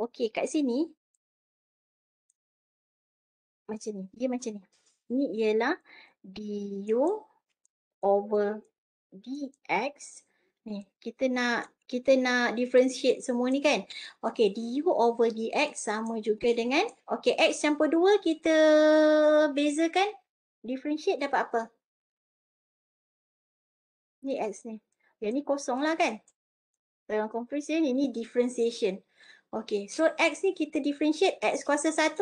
Okey, kat sini, macam ni, dia macam ni ni ialah du over dx ni kita nak kita nak differentiate semua ni kan okey du over dx sama juga dengan okey x campur 2 kita bezakan differentiate dapat apa ni x ni yang ni kosong lah kan dalam ni ni differentiation okey so x ni kita differentiate x kuasa 1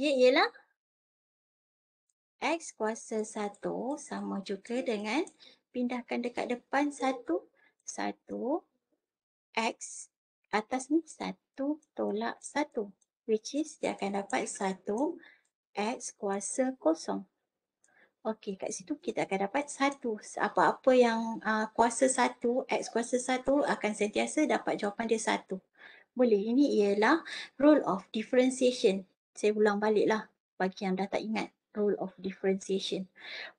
Dia ialah X kuasa 1 sama juga dengan pindahkan dekat depan 1, 1, X atas ni 1 tolak 1. Which is dia akan dapat 1 X kuasa kosong. Okey, kat situ kita akan dapat 1. Apa-apa yang uh, kuasa 1, X kuasa 1 akan sentiasa dapat jawapan dia 1. Boleh, ini ialah rule of differentiation saya ulang balik lah bagi yang dah tak ingat rule of differentiation.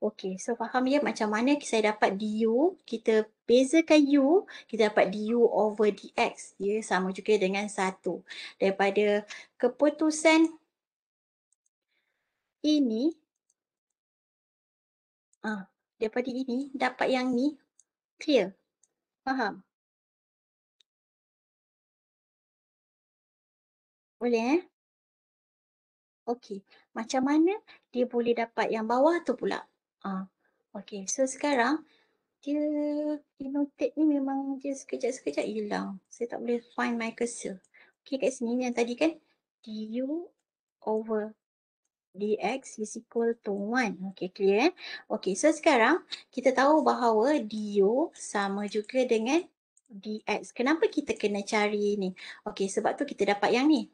Okay, so faham ya macam mana saya dapat du, kita bezakan u, kita dapat du over dx. Ya, yeah, sama juga dengan satu. Daripada keputusan ini, ah, uh, daripada ini dapat yang ni clear. Faham? Boleh eh? Okey, macam mana dia boleh dapat yang bawah tu pula? Ah. Okey, so sekarang dia denoted ni memang dia sekejap-sekejap hilang. Saya tak boleh find my cursor. Okey, kat sini yang tadi kan du over dx is equal to 1. Okey, clear eh? Okey, so sekarang kita tahu bahawa du sama juga dengan dx. Kenapa kita kena cari ni? Okey, sebab tu kita dapat yang ni.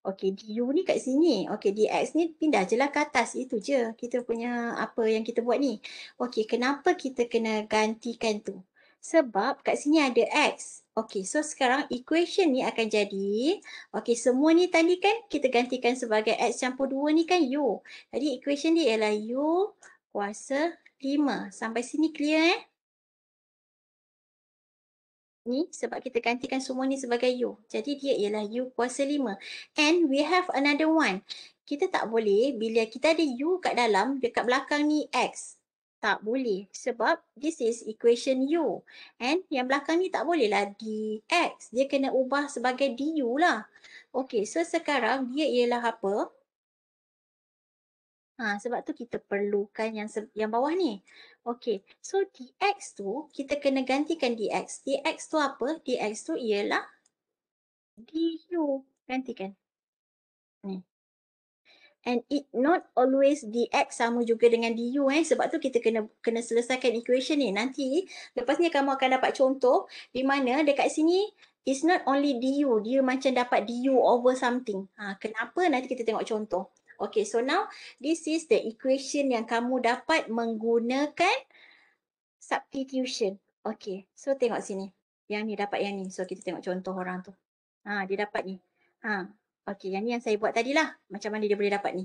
Okay, du ni kat sini. Okay, dx ni pindah je lah ke atas. Itu je kita punya apa yang kita buat ni. Okey, kenapa kita kena gantikan tu? Sebab kat sini ada x. Okey, so sekarang equation ni akan jadi. Okey, semua ni tadi kan kita gantikan sebagai x campur 2 ni kan u. Jadi equation dia ialah u kuasa 5. Sampai sini clear eh? ni sebab kita gantikan semua ni sebagai u, Jadi dia ialah u kuasa lima. And we have another one. Kita tak boleh bila kita ada you kat dalam, dekat belakang ni X. Tak boleh sebab this is equation U. And yang belakang ni tak boleh lah DX. Dia kena ubah sebagai DU lah. Okay so sekarang dia ialah apa? Ha, sebab tu kita perlukan yang yang bawah ni. Okay, so dx tu kita kena gantikan dx. dx tu apa? dx tu ialah du. Gantikan. Ni. And it not always dx sama juga dengan du eh. Sebab tu kita kena kena selesaikan equation ni. Nanti lepas ni kamu akan dapat contoh di mana dekat sini it's not only du. Dia macam dapat du over something. Ha, kenapa? Nanti kita tengok contoh. Okay, so now this is the equation yang kamu dapat menggunakan substitution. Okay, so tengok sini. Yang ni dapat yang ni. So kita tengok contoh orang tu. Ha, dia dapat ni. Ha, okay, yang ni yang saya buat tadilah. Macam mana dia boleh dapat ni.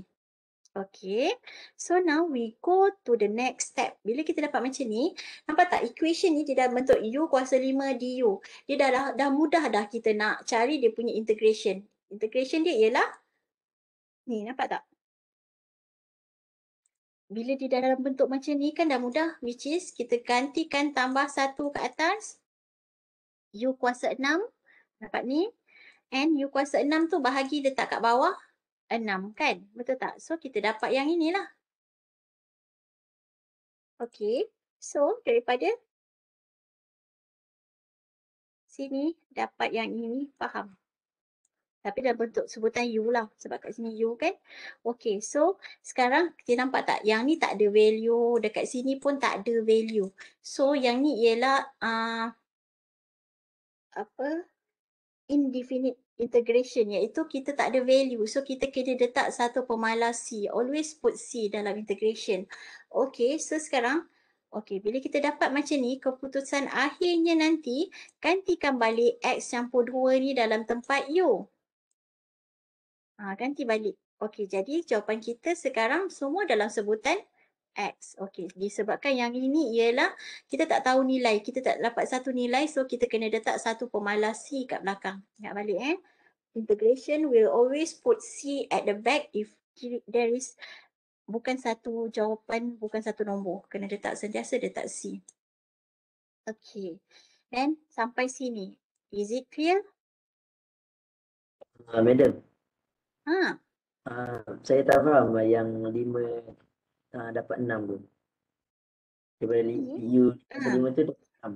Okay, so now we go to the next step. Bila kita dapat macam ni, nampak tak equation ni dia dah bentuk u kuasa 5 du. Dia dah, dah, dah mudah dah kita nak cari dia punya integration. Integration dia ialah Ni nampak tak? Bila di dalam bentuk macam ni kan dah mudah which is kita gantikan tambah satu ke atas U kuasa enam dapat ni and U kuasa enam tu bahagi letak kat bawah enam kan betul tak? So kita dapat yang inilah. Okay so daripada sini dapat yang ini faham. Tapi dalam bentuk sebutan you lah sebab kat sini you kan. Okay so sekarang kita nampak tak yang ni tak ada value. Dekat sini pun tak ada value. So yang ni ialah uh, apa indefinite integration iaitu kita tak ada value. So kita kena letak satu pemalas C. Always put C dalam integration. Okay so sekarang Okey, bila kita dapat macam ni, keputusan akhirnya nanti gantikan balik X campur 2 ni dalam tempat U. Ha, ganti balik. Okey, jadi jawapan kita sekarang semua dalam sebutan X. Okey, disebabkan yang ini ialah kita tak tahu nilai. Kita tak dapat satu nilai so kita kena letak satu pemalas C kat belakang. Ingat balik eh. Integration will always put C at the back if there is bukan satu jawapan, bukan satu nombor. Kena letak sentiasa letak C. Okey. Then sampai sini. Is it clear? Uh, madam. Ha. Uh, saya tak faham lah yang lima uh, dapat enam tu. Daripada okay. you ha. lima tu dapat enam.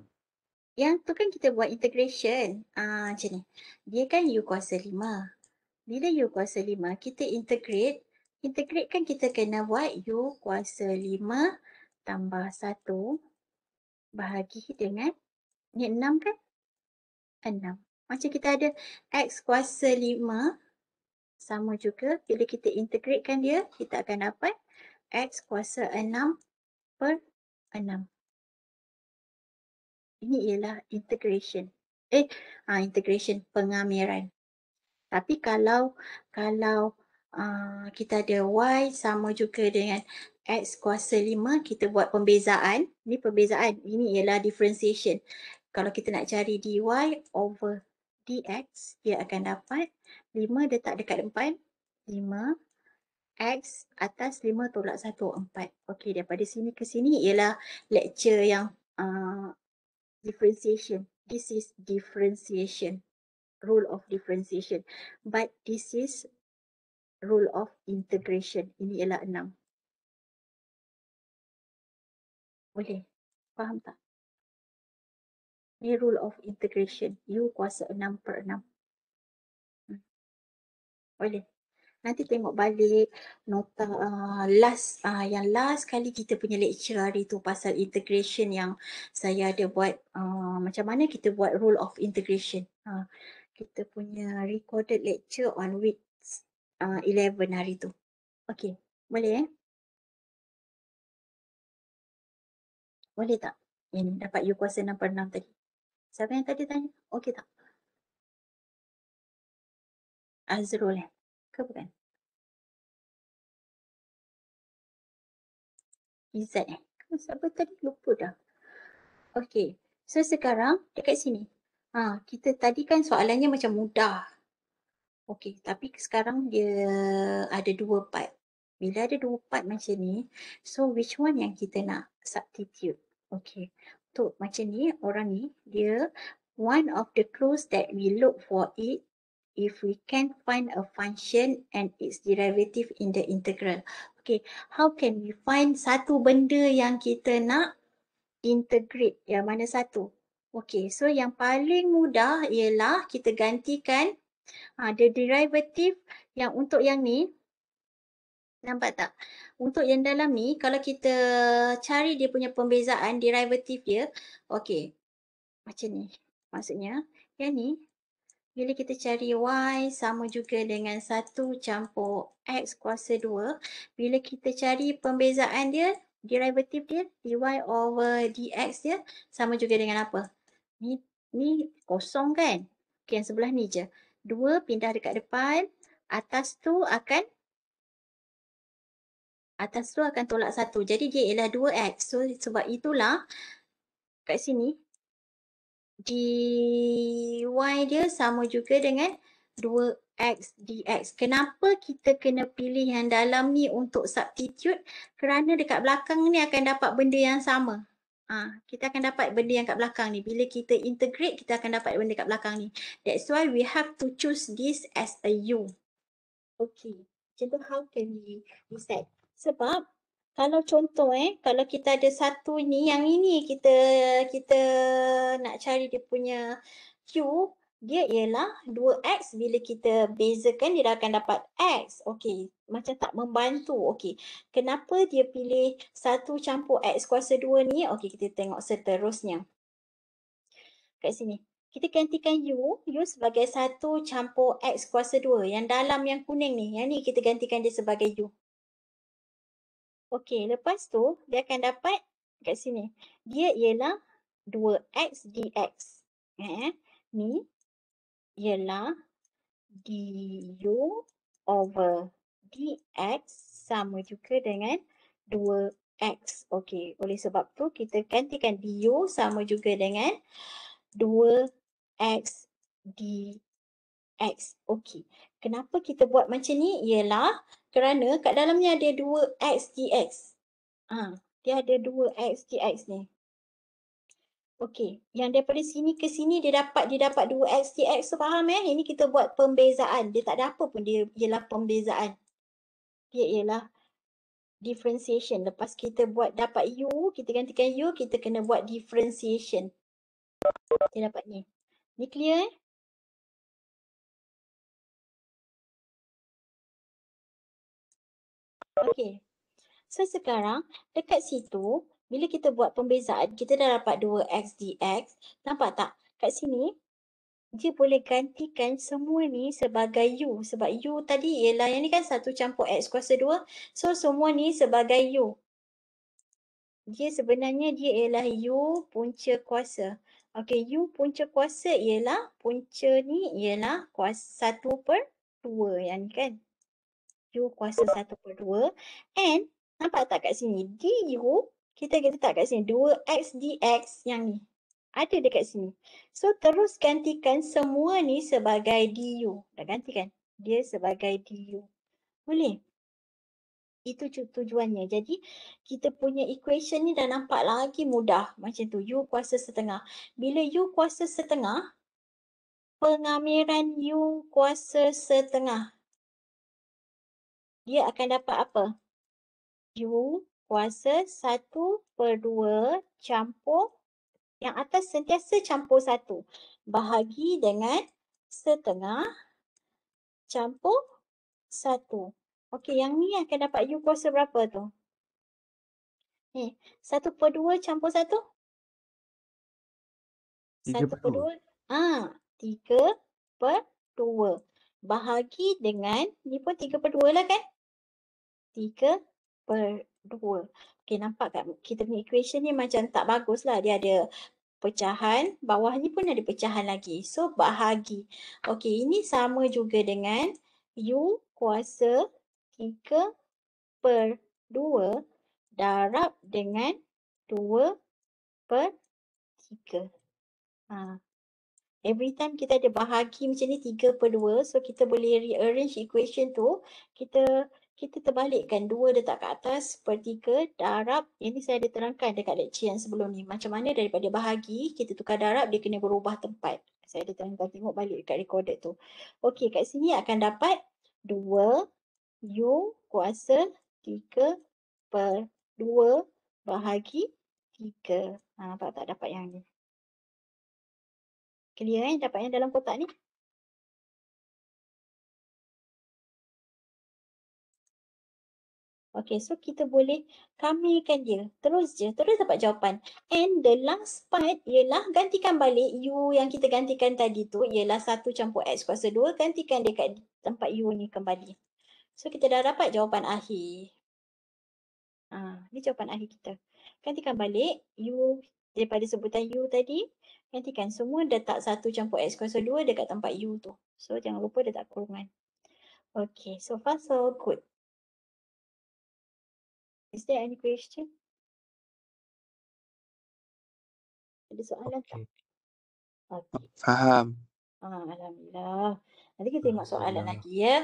Yang tu kan kita buat integration. Ah, uh, macam ni. Dia kan you kuasa lima. Bila you kuasa lima, kita integrate. Integrate kan kita kena buat you kuasa lima tambah satu bahagi dengan ni enam kan? Enam. Macam kita ada x kuasa lima sama juga bila kita integratekan dia kita akan dapat x kuasa 6 per 6. Ini ialah integration. Eh, ah integration pengamiran. Tapi kalau kalau uh, kita ada y sama juga dengan x kuasa 5, kita buat pembezaan. Ini pembezaan. Ini ialah differentiation. Kalau kita nak cari dy over dx dia akan dapat 5 tak dekat depan 5 x atas 5 tolak 1 4. Okey daripada sini ke sini ialah lecture yang uh, differentiation. This is differentiation. Rule of differentiation. But this is rule of integration. Ini ialah 6. Boleh? Faham tak? ni rule of integration u kuasa 6 per 6 hmm. boleh nanti tengok balik nota uh, last uh, yang last kali kita punya lecture hari tu pasal integration yang saya ada buat uh, macam mana kita buat rule of integration uh, kita punya recorded lecture on week uh, 11 hari tu Okay, boleh eh boleh tak yang dapat u kuasa 6 per 6 tadi Siapa yang tadi tanya? Okey tak? Azrul eh? Ke bukan? Izzat eh? Siapa tadi? Lupa dah. Okey. So sekarang dekat sini. Ha, kita tadi kan soalannya macam mudah. Okey. Tapi sekarang dia ada dua part. Bila ada dua part macam ni. So which one yang kita nak substitute? Okey tu macam ni orang ni dia one of the clues that we look for it if we can find a function and its derivative in the integral. Okay, how can we find satu benda yang kita nak integrate yang mana satu? Okay, so yang paling mudah ialah kita gantikan uh, derivative yang untuk yang ni Nampak tak? Untuk yang dalam ni, kalau kita cari dia punya pembezaan, derivative dia, okey. Macam ni. Maksudnya, yang ni, bila kita cari y sama juga dengan 1 campur x kuasa 2, bila kita cari pembezaan dia, derivative dia, dy over dx dia, sama juga dengan apa? Ni, ni kosong kan? Okey, yang sebelah ni je. 2 pindah dekat depan, atas tu akan atas tu akan tolak satu. Jadi dia ialah 2x. So sebab itulah kat sini dy dia sama juga dengan 2x dx. Kenapa kita kena pilih yang dalam ni untuk substitute? Kerana dekat belakang ni akan dapat benda yang sama. Ha, kita akan dapat benda yang kat belakang ni. Bila kita integrate, kita akan dapat benda kat belakang ni. That's why we have to choose this as a u. Okay. Macam how can we decide? Sebab kalau contoh eh, kalau kita ada satu ni, yang ini kita kita nak cari dia punya Q, dia ialah 2X bila kita bezakan dia akan dapat X. Okey, macam tak membantu. Okey, kenapa dia pilih satu campur X kuasa 2 ni? Okey, kita tengok seterusnya. Kat sini. Kita gantikan U, U sebagai satu campur X kuasa 2 yang dalam yang kuning ni. Yang ni kita gantikan dia sebagai U. Okey, lepas tu dia akan dapat kat sini. Dia ialah 2x dx. Eh, ni ialah du over dx sama juga dengan 2x. Okey, oleh sebab tu kita gantikan du sama juga dengan 2x dx. Okey, Kenapa kita buat macam ni? Ialah kerana kat dalamnya ada dua x dx. Ha, ah, dia ada dua x dx ni. Okey, yang daripada sini ke sini dia dapat dia dapat dua x dx tu faham eh? Ini kita buat pembezaan. Dia tak ada apa pun dia ialah pembezaan. Dia ialah differentiation. Lepas kita buat dapat u, kita gantikan u, kita kena buat differentiation. Dia dapat ni. Ni clear eh? Okey. So sekarang dekat situ bila kita buat pembezaan kita dah dapat 2x dx. Nampak tak? Kat sini dia boleh gantikan semua ni sebagai u sebab u tadi ialah yang ni kan satu campur x kuasa 2. So semua ni sebagai u. Dia sebenarnya dia ialah u punca kuasa. Okey, u punca kuasa ialah punca ni ialah kuasa 1 per 2 yang ni kan. U kuasa satu per dua, and nampak tak kat sini du kita kita tak kat sini dua x dx yang ni ada dekat sini. So terus gantikan semua ni sebagai du. Dah gantikan. Dia sebagai du. Boleh? Itu tujuannya. Jadi kita punya equation ni dah nampak lagi mudah macam tu. U kuasa setengah. Bila U kuasa setengah, pengamiran U kuasa setengah dia akan dapat apa? U kuasa 1 per 2 campur yang atas sentiasa campur 1 bahagi dengan setengah campur 1. Okey, yang ni akan dapat U kuasa berapa tu? Ni, 1 per 2 campur 1? 1 per 2. Ah, 3 per 2. Ha, bahagi dengan, ni pun 3 per 2 lah kan? 3 per 2. Okey nampak tak kita punya equation ni macam tak bagus lah. Dia ada pecahan. Bawah ni pun ada pecahan lagi. So bahagi. Okey ini sama juga dengan U kuasa 3 per 2 darab dengan 2 per 3. Ha. Every time kita ada bahagi macam ni 3 per 2. So kita boleh rearrange equation tu. Kita kita terbalikkan dua letak ke atas per tiga darab. Ini saya ada terangkan dekat lecture yang sebelum ni. Macam mana daripada bahagi, kita tukar darab, dia kena berubah tempat. Saya ada terangkan tengok balik dekat recorder tu. Okey, kat sini akan dapat dua U kuasa tiga per dua bahagi tiga. Ha, nampak tak dapat yang ni? Clear eh? Dapat yang dalam kotak ni? Okay, so kita boleh kamekan dia. Terus je, terus dapat jawapan. And the last part ialah gantikan balik U yang kita gantikan tadi tu ialah 1 campur X kuasa 2, gantikan dekat tempat U ni kembali. So kita dah dapat jawapan akhir. Ah, ni jawapan akhir kita. Gantikan balik U daripada sebutan U tadi. Gantikan semua letak 1 campur X kuasa 2 dekat tempat U tu. So jangan lupa letak kurungan. Okay, so far so good. Is there any question? Ada soalan tak? Okay. Faham. Ah, Alhamdulillah. Nanti kita tengok soalan Faham. lagi ya.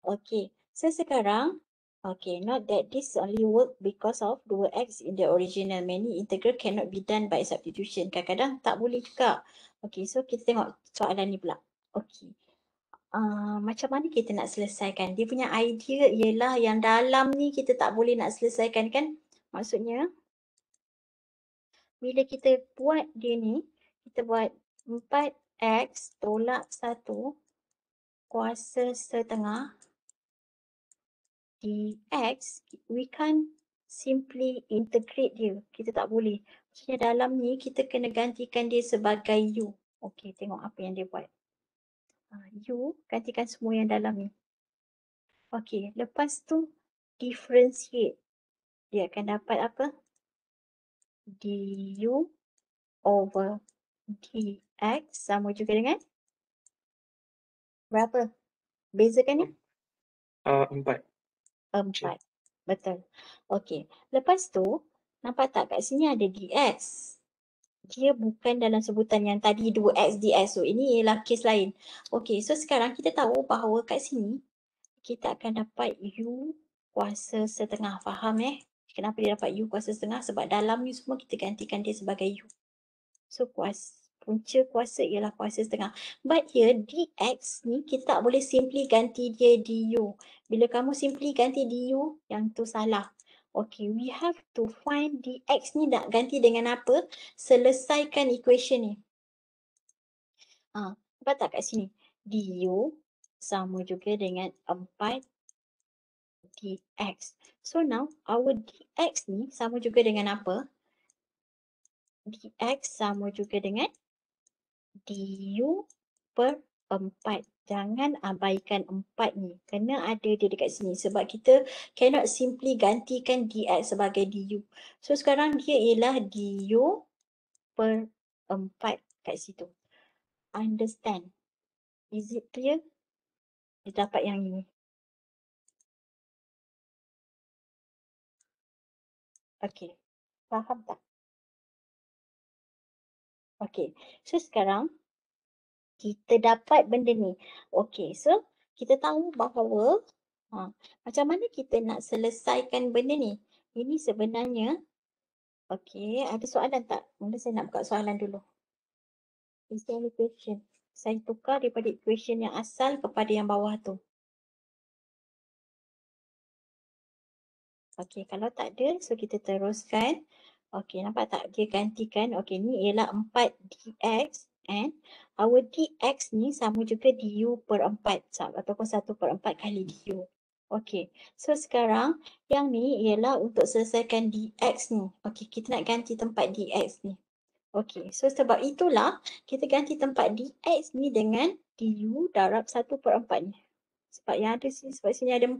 Okay. So sekarang, okay, not that this only work because of dual X in the original. Many integral cannot be done by substitution. Kadang-kadang tak boleh juga. Okay, so kita tengok soalan ni pula. Okay. Ah, macam mana kita nak selesaikan? Dia punya idea ialah yang dalam ni kita tak boleh nak selesaikan kan? Maksudnya bila kita buat dia ni, kita buat 4x tolak 1 kuasa setengah dx, we can simply integrate dia. Kita tak boleh. Maksudnya dalam ni kita kena gantikan dia sebagai u. Okey, tengok apa yang dia buat. Ah, you gantikan semua yang dalam ni. Okey, lepas tu differentiate. Dia akan dapat apa? du over dx sama juga dengan berapa? Beza kan ni? Uh, empat. Empat. Betul. Okey. Lepas tu, nampak tak kat sini ada dx dia bukan dalam sebutan yang tadi 2x dx so ini ialah kes lain Okay, so sekarang kita tahu bahawa kat sini kita akan dapat u kuasa setengah faham eh kenapa dia dapat u kuasa setengah sebab dalam ni semua kita gantikan dia sebagai u so kuasa punca kuasa ialah kuasa setengah but here dx ni kita tak boleh simply ganti dia du bila kamu simply ganti du yang tu salah Okay, we have to find dx ni nak ganti dengan apa? Selesaikan equation ni. Ha, ah, nampak tak kat sini? du sama juga dengan 4 dx. So now, our dx ni sama juga dengan apa? dx sama juga dengan du per 4 jangan abaikan empat ni kena ada dia dekat sini sebab kita cannot simply gantikan dx sebagai du so sekarang dia ialah du per empat kat situ understand is it clear kita dapat yang ini okay faham tak okay so sekarang kita dapat benda ni. Okay, so kita tahu bahawa ha, macam mana kita nak selesaikan benda ni. Ini sebenarnya, okay, ada soalan tak? Mungkin saya nak buka soalan dulu. Is there any question? Saya tukar daripada equation yang asal kepada yang bawah tu. Okay, kalau tak ada, so kita teruskan. Okay, nampak tak? Dia gantikan. Okay, ni ialah 4dx n, our dx ni sama juga du per 4 sub ataupun 1 per 4 kali du. Okay, so sekarang yang ni ialah untuk selesaikan dx ni. Okay, kita nak ganti tempat dx ni. Okay, so sebab itulah kita ganti tempat dx ni dengan du darab 1 per 4 ni. Sebab yang ada sini, sebab sini ada 4.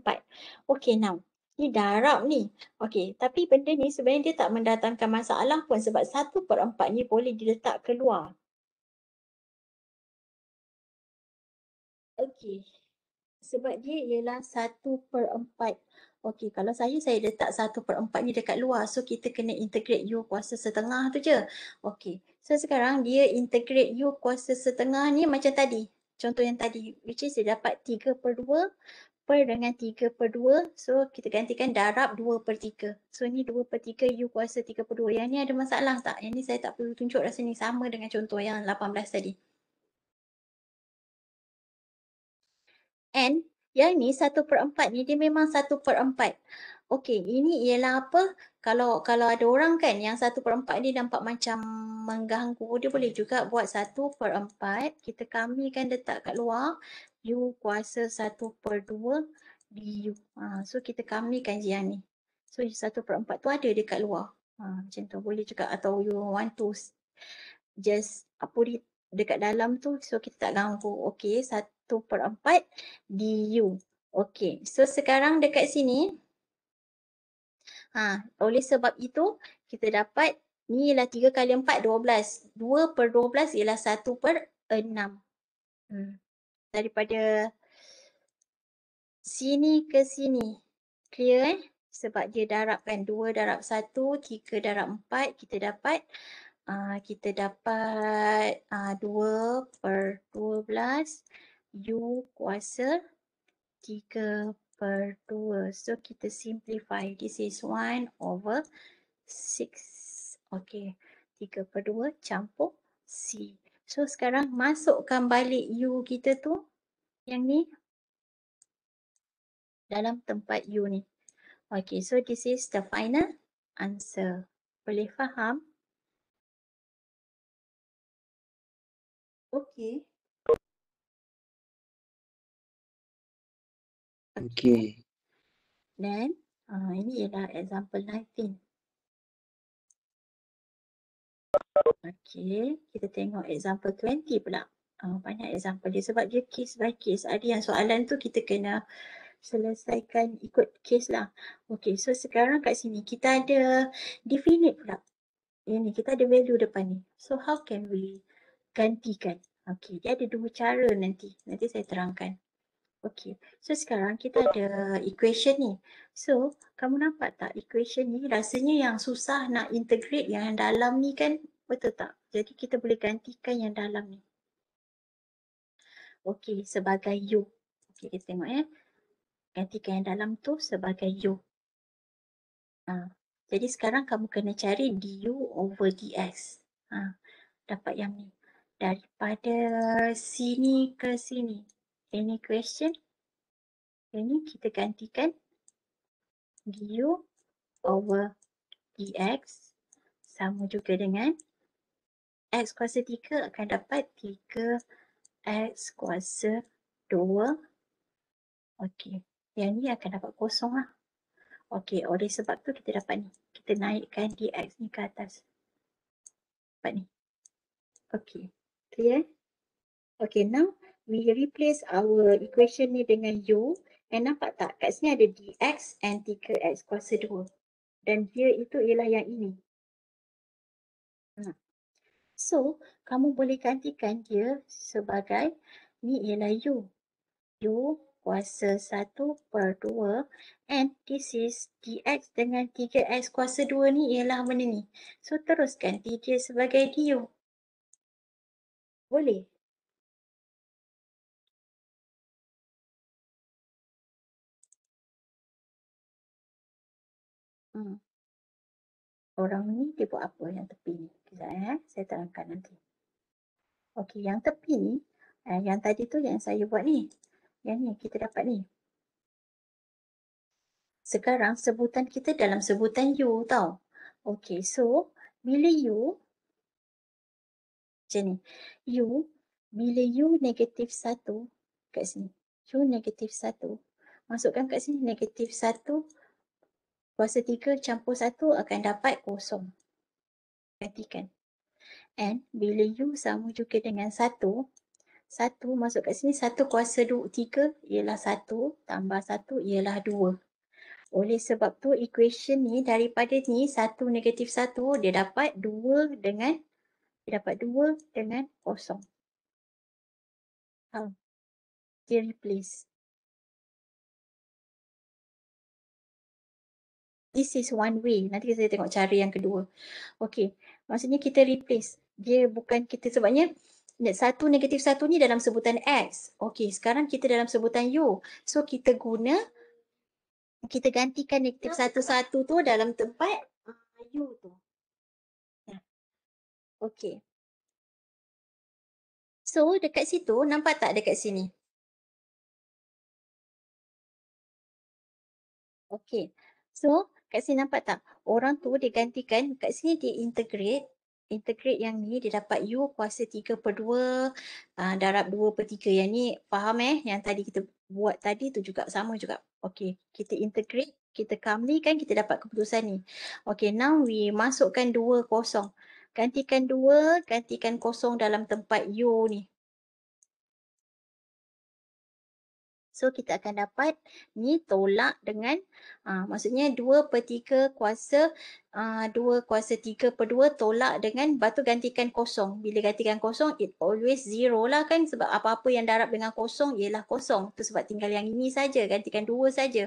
Okay, now. Ni darab ni. Okay, tapi benda ni sebenarnya dia tak mendatangkan masalah pun sebab 1 per 4 ni boleh diletak keluar. Okey. Sebab dia ialah 1 per 4. Okey, kalau saya, saya letak 1 per 4 ni dekat luar. So, kita kena integrate U kuasa setengah tu je. Okey. So, sekarang dia integrate U kuasa setengah ni macam tadi. Contoh yang tadi. Which is dia dapat 3 per 2 per dengan 3 per 2. So, kita gantikan darab 2 per 3. So, ni 2 per 3 U kuasa 3 per 2. Yang ni ada masalah tak? Yang ni saya tak perlu tunjuk rasa ni sama dengan contoh yang 18 tadi. N yang ni 1 per 4 ni dia memang 1 per 4. Okey, ini ialah apa? Kalau kalau ada orang kan yang 1 per 4 ni nampak macam mengganggu, dia boleh juga buat 1 per 4. Kita kamikan letak kat luar. U kuasa 1 per 2 du. Ha, so kita kami kan yang ni. So 1 per 4 tu ada dekat luar. Ha, macam tu boleh juga atau you want to just apa dekat dalam tu so kita tak ganggu. Okey, 1 per empat du. Okey, so sekarang dekat sini, ha, oleh sebab itu kita dapat ni ialah 3 kali empat dua belas. Dua per dua belas ialah satu per enam. Hmm. Daripada sini ke sini. Clear eh? Sebab dia darabkan dua darab satu tiga darab empat kita dapat uh, kita dapat uh, ah, 2 per 12 U kuasa 3 per 2. So kita simplify. This is 1 over 6. Okay. 3 per 2 campur C. So sekarang masukkan balik U kita tu. Yang ni. Dalam tempat U ni. Okay. So this is the final answer. Boleh faham? Okay. Okay, Then, uh, ini ialah example 19. Okay, kita tengok example 20 pula. Uh, banyak example dia sebab dia case by case. Ada yang soalan tu kita kena selesaikan ikut case lah. Okay, so sekarang kat sini kita ada definite pula. Ini kita ada value depan ni. So how can we gantikan? Okay, dia ada dua cara nanti. Nanti saya terangkan. Okay, so sekarang kita ada equation ni. So, kamu nampak tak equation ni rasanya yang susah nak integrate yang dalam ni kan? Betul tak? Jadi kita boleh gantikan yang dalam ni. Okay, sebagai U. Okay, kita tengok ya. Eh. Gantikan yang dalam tu sebagai U. Ha. Jadi sekarang kamu kena cari du over ds. Ha. Dapat yang ni. Daripada sini ke sini any question ini kita gantikan du over dx sama juga dengan x kuasa 3 akan dapat 3x kuasa 2 okey yang ni akan dapat kosong lah okey oleh sebab tu kita dapat ni kita naikkan dx ni ke atas dapat ni okey clear okey now we replace our equation ni dengan u and nampak tak kat sini ada dx and 3x kuasa 2 dan dia itu ialah yang ini. Hmm. So, kamu boleh gantikan dia sebagai ni ialah u. u kuasa 1 per 2 and this is dx dengan 3x kuasa 2 ni ialah mana ni. So, terus ganti dia sebagai du. Boleh? Hmm. Orang ni dia buat apa yang tepi ni? Kejap eh. Saya terangkan nanti. Okey, yang tepi ni. Eh, yang tadi tu yang saya buat ni. Yang ni kita dapat ni. Sekarang sebutan kita dalam sebutan u, tau. Okey, so bila u, Macam ni. You. Bila u negatif satu. Kat sini. u negatif satu. Masukkan kat sini negatif satu kuasa 3 campur 1 akan dapat kosong. Gantikan. And bila U sama juga dengan 1, 1 masuk kat sini 1 kuasa 3 ialah 1 tambah 1 ialah 2. Oleh sebab tu equation ni daripada ni 1 negatif 1 dia dapat 2 dengan dia dapat 2 dengan kosong. Ha. Dia replace. this is one way. Nanti kita tengok cara yang kedua. Okay. Maksudnya kita replace. Dia bukan kita sebabnya satu negatif satu ni dalam sebutan X. Okay. Sekarang kita dalam sebutan U. So kita guna kita gantikan negatif satu-satu tu dalam tempat uh, U tu. Okay. So dekat situ nampak tak dekat sini? Okay. So Kat sini nampak tak? Orang tu dia gantikan, kat sini dia integrate. Integrate yang ni dia dapat U kuasa 3 per 2, uh, ah, darab 2 per 3. Yang ni faham eh? Yang tadi kita buat tadi tu juga sama juga. Okay, kita integrate, kita kamli kan kita dapat keputusan ni. Okay, now we masukkan 2 kosong. Gantikan 2, gantikan kosong dalam tempat U ni. So kita akan dapat ni tolak dengan uh, maksudnya 2 per 3 kuasa uh, ah, 2 kuasa 3 per 2 tolak dengan batu gantikan kosong. Bila gantikan kosong it always zero lah kan sebab apa-apa yang darab dengan kosong ialah kosong. Itu sebab tinggal yang ini saja gantikan 2 saja.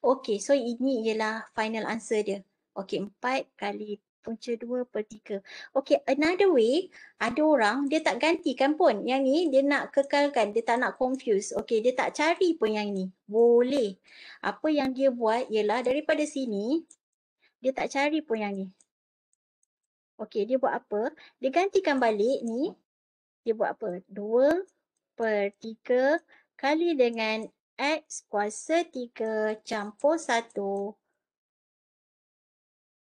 Okay so ini ialah final answer dia. Okay 4 kali punca dua per tiga. Okay, another way, ada orang dia tak gantikan pun. Yang ni dia nak kekalkan, dia tak nak confuse. Okay, dia tak cari pun yang ni. Boleh. Apa yang dia buat ialah daripada sini, dia tak cari pun yang ni. Okay, dia buat apa? Dia gantikan balik ni, dia buat apa? dua per tiga kali dengan X kuasa tiga campur satu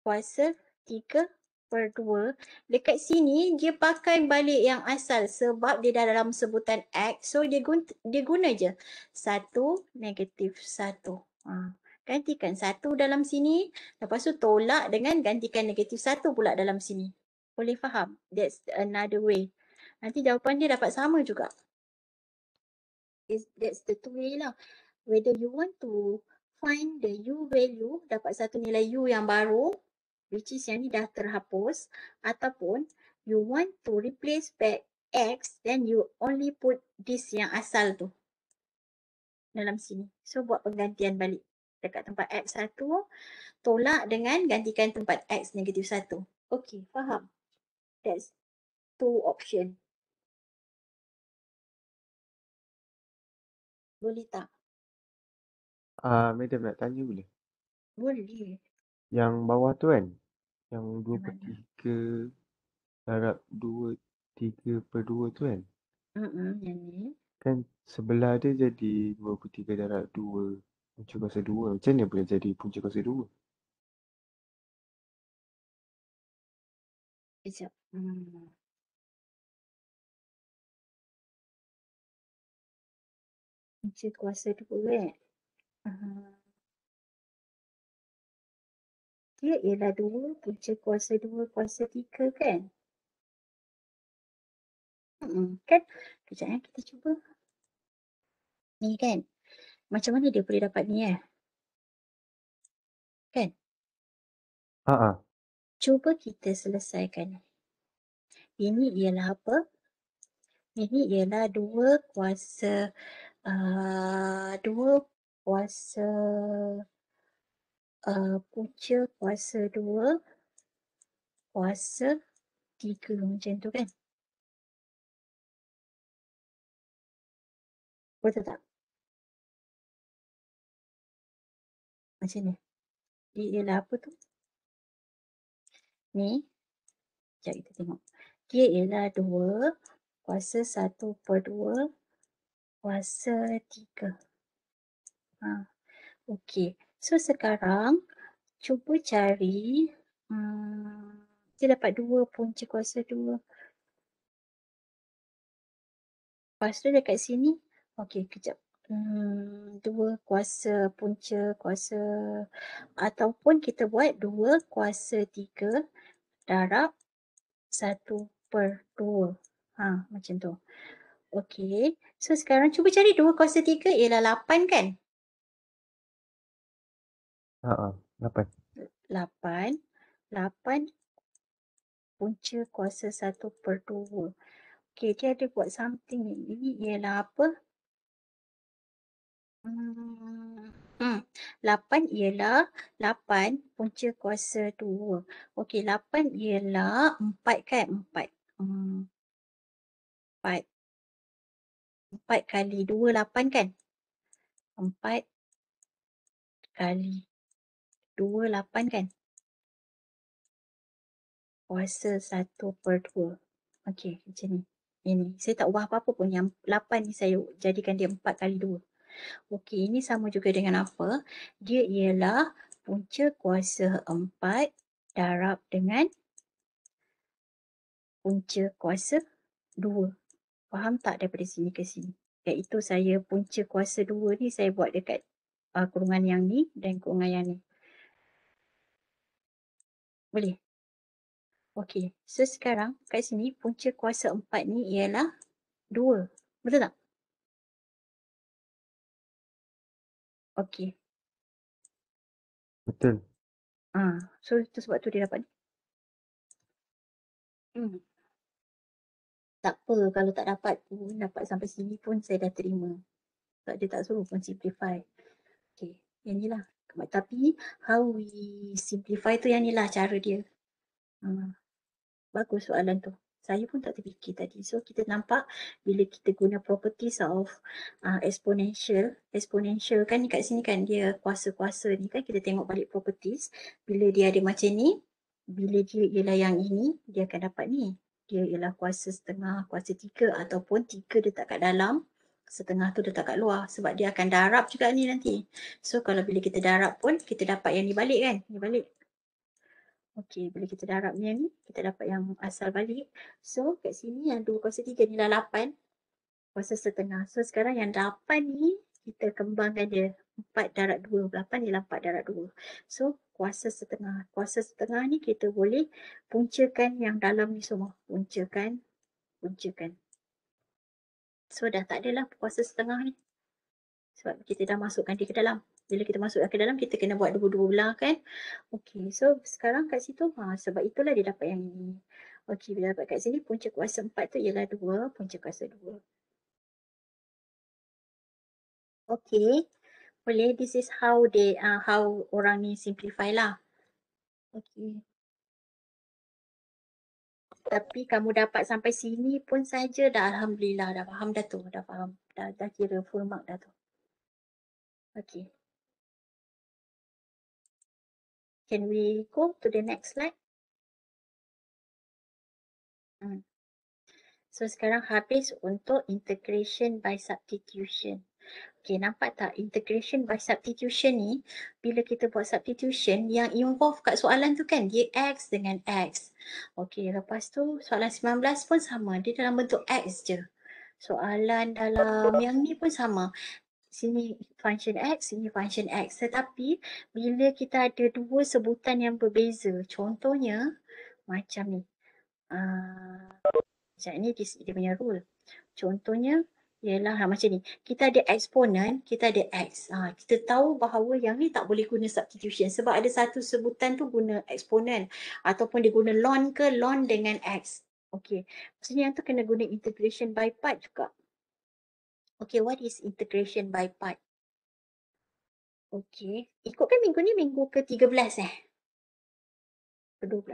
kuasa tiga per dua. Dekat sini dia pakai balik yang asal sebab dia dah dalam sebutan X. So dia guna, dia guna je. Satu negatif satu. Ha. Gantikan satu dalam sini. Lepas tu tolak dengan gantikan negatif satu pula dalam sini. Boleh faham? That's another way. Nanti jawapan dia dapat sama juga. It's, that's the two way lah. Whether you want to find the U value, dapat satu nilai U yang baru which is yang ni dah terhapus ataupun you want to replace back X then you only put this yang asal tu dalam sini. So buat penggantian balik dekat tempat X1 tolak dengan gantikan tempat X negatif 1. Okay faham. That's two option. Boleh tak? Ah, uh, Madam nak tanya boleh? Boleh. Yang bawah tu kan, yang 2 per 3 Darab 2 3 per 2 tu kan Hmm yang Kan sebelah dia jadi 2 per 3 darab 2 Punca kuasa 2 Macam mana boleh jadi punca kuasa 2 Sekejap hmm. Punca kuasa 2 kan eh? dia ialah dua punca kuasa dua kuasa tiga kan? Hmm, kan? Kejap ya, kita cuba. Ni kan? Macam mana dia boleh dapat ni ya? Kan? Ha uh-uh. Cuba kita selesaikan. Ini ialah apa? Ini ialah dua kuasa uh, dua kuasa Uh, punca kuasa 2 kuasa 3 macam tu kan. Betul tak? Macam ni. Dia ialah apa tu? Ni. Sekejap kita tengok. Dia ialah 2 kuasa 1 per 2 kuasa 3. Ha. Okey. So sekarang cuba cari hmm, dapat dua punca kuasa dua. Lepas tu dekat sini. Okey kejap. Hmm, dua kuasa punca kuasa ataupun kita buat dua kuasa tiga darab satu per dua. Ha macam tu. Okey. So sekarang cuba cari dua kuasa tiga ialah lapan kan? Ah, lapan. Lapan. Lapan punca kuasa satu per dua. Okay, dia ada buat something ni. Ini ialah apa? Hmm. hmm. Lapan hmm. ialah lapan punca kuasa dua. Okey, lapan ialah empat kan? Empat. Empat. Empat kali dua lapan kan? Empat kali dua lapan kan? Kuasa satu per dua. Okey, macam ni. Ini. Saya tak ubah apa-apa pun. Yang lapan ni saya jadikan dia empat kali dua. Okey, ini sama juga dengan apa? Dia ialah punca kuasa empat darab dengan punca kuasa dua. Faham tak daripada sini ke sini? Iaitu saya punca kuasa dua ni saya buat dekat uh, kurungan yang ni dan kurungan yang ni. Boleh. Okey. So sekarang kat sini punca kuasa empat ni ialah dua. Betul tak? Okey. Betul. Ah, so itu sebab tu dia dapat ni. Hmm. Tak apa kalau tak dapat pun dapat sampai sini pun saya dah terima. Sebab dia tak suruh pun simplify. Okey. Yang ni lah tapi how we simplify tu yang inilah cara dia. Hmm. Bagus soalan tu. Saya pun tak terfikir tadi. So kita nampak bila kita guna properties of uh, exponential. Exponential kan ni kat sini kan dia kuasa-kuasa ni kan kita tengok balik properties. Bila dia ada macam ni, bila dia ialah yang ini, dia akan dapat ni. Dia ialah kuasa setengah, kuasa tiga ataupun tiga dia tak kat dalam setengah tu letak kat luar sebab dia akan darab juga ni nanti. So kalau bila kita darab pun kita dapat yang ni balik kan? Ni balik. Okey, bila kita darab ni ni, kita dapat yang asal balik. So kat sini yang 2 kuasa 3 ni lah 8 kuasa setengah. So sekarang yang 8 ni kita kembangkan dia 4 darab 2. 8 ialah 4 darab 2. So kuasa setengah. Kuasa setengah ni kita boleh puncakan yang dalam ni semua. Puncakan, puncakan. So dah tak adalah puasa setengah ni. Sebab kita dah masukkan dia ke dalam. Bila kita masukkan ke dalam, kita kena buat dua-dua belah kan. Okay, so sekarang kat situ, ha, sebab itulah dia dapat yang ini. Okay, bila dapat kat sini, punca kuasa empat tu ialah dua, punca kuasa dua. Okay, boleh this is how they, uh, how orang ni simplify lah. Okay tapi kamu dapat sampai sini pun saja dah alhamdulillah dah faham dah tu dah faham dah dah kira full mark dah tu Okay, can we go to the next slide hmm. so sekarang habis untuk integration by substitution Okay, nampak tak integration by substitution ni bila kita buat substitution yang involve kat soalan tu kan dia x dengan x Okey, lepas tu soalan 19 pun sama. Dia dalam bentuk X je. Soalan dalam yang ni pun sama. Sini function X, sini function X. Tetapi bila kita ada dua sebutan yang berbeza. Contohnya macam ni. Uh, sekejap ni dia, punya rule. Contohnya ialah lah ha, macam ni. Kita ada eksponen, kita ada X. Ha, kita tahu bahawa yang ni tak boleh guna substitution sebab ada satu sebutan tu guna eksponen ataupun dia guna ln ke ln dengan X. Okey. Maksudnya yang tu kena guna integration by part juga. Okey, what is integration by part? Okey. Ikutkan minggu ni minggu ke-13 eh? Ke-12.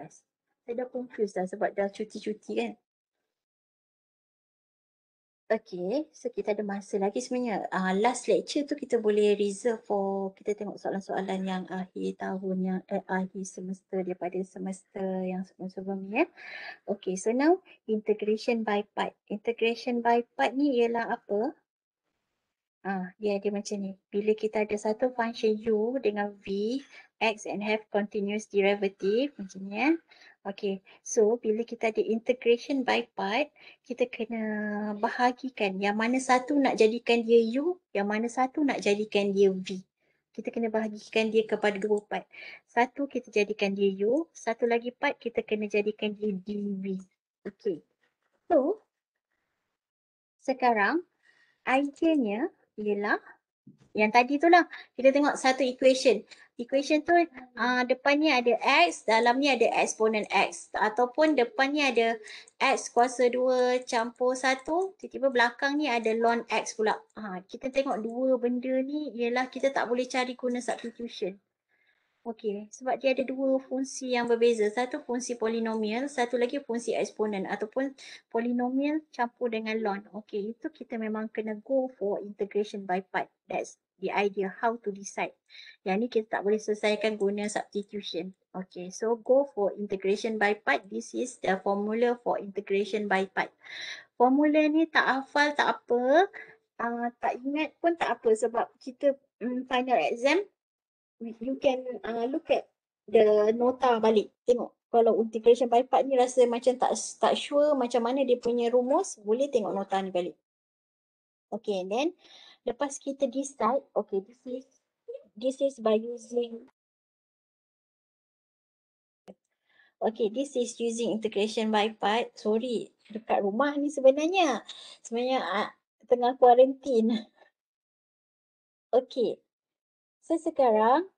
Saya dah confused dah sebab dah cuti-cuti kan. Okay, so kita ada masa lagi sebenarnya. Uh, last lecture tu kita boleh reserve for kita tengok soalan-soalan yang akhir tahun yang eh, akhir semester daripada semester yang sebelum sebelumnya. Eh. Okay, so now integration by part. Integration by part ni ialah apa? Ah, uh, dia ada macam ni. Bila kita ada satu function u dengan v, x and have continuous derivative macam ni eh. Okay, so bila kita ada integration by part, kita kena bahagikan yang mana satu nak jadikan dia U, yang mana satu nak jadikan dia V. Kita kena bahagikan dia kepada dua part. Satu kita jadikan dia U, satu lagi part kita kena jadikan dia DV. Okay, so sekarang idealnya ialah yang tadi tu lah kita tengok satu equation equation tu uh, depannya ada x, dalamnya ada eksponen x ataupun depannya ada x kuasa 2 campur 1 tiba-tiba belakang ni ada ln x pula. Ha, kita tengok dua benda ni ialah kita tak boleh cari guna substitution. Okey, sebab dia ada dua fungsi yang berbeza. Satu fungsi polinomial, satu lagi fungsi eksponen ataupun polinomial campur dengan ln. Okey, itu kita memang kena go for integration by part. That's the idea how to decide. Yang ni kita tak boleh selesaikan guna substitution. Okay, so go for integration by part. This is the formula for integration by part. Formula ni tak hafal tak apa. Uh, tak ingat pun tak apa sebab kita um, final exam you can uh, look at the nota balik. Tengok kalau integration by part ni rasa macam tak tak sure macam mana dia punya rumus boleh tengok nota ni balik. Okay, and then lepas kita decide, okay, this is this is by using Okay, this is using integration by part. Sorry, dekat rumah ni sebenarnya. Sebenarnya uh, tengah kuarantin. Okay. So sekarang,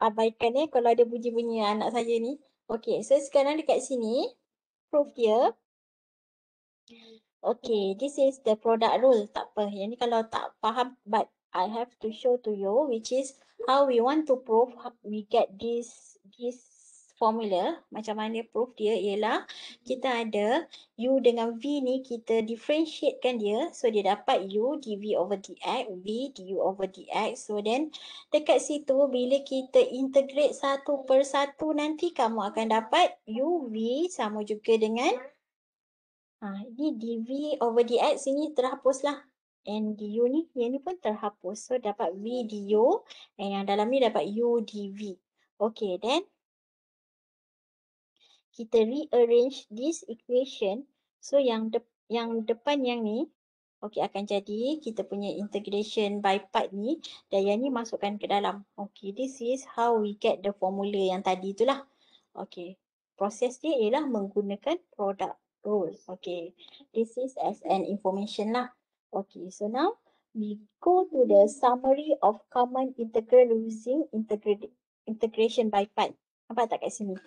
abaikan eh kalau ada bunyi-bunyi anak saya ni. Okay, so sekarang dekat sini, proof dia. Okay, this is the product rule. Tak apa. Yang ni kalau tak faham, but I have to show to you, which is how we want to prove we get this this formula. Macam mana proof dia ialah kita ada U dengan V ni kita differentiate kan dia. So dia dapat U dv over dx, V du over dx. So then dekat situ bila kita integrate satu per satu nanti kamu akan dapat UV sama juga dengan Ah, ini dv over dx ini lah, And du ni, yang ni pun terhapus. So dapat v du and yang dalam ni dapat u dv. Okay then kita rearrange this equation. So yang de yang depan yang ni okay akan jadi kita punya integration by part ni dan yang ni masukkan ke dalam. Okay this is how we get the formula yang tadi itulah. Okay. Proses dia ialah menggunakan product goals. Okay, this is as an information lah. Okay, so now we go to the summary of common integral using integrated integration by part. Nampak tak kat sini?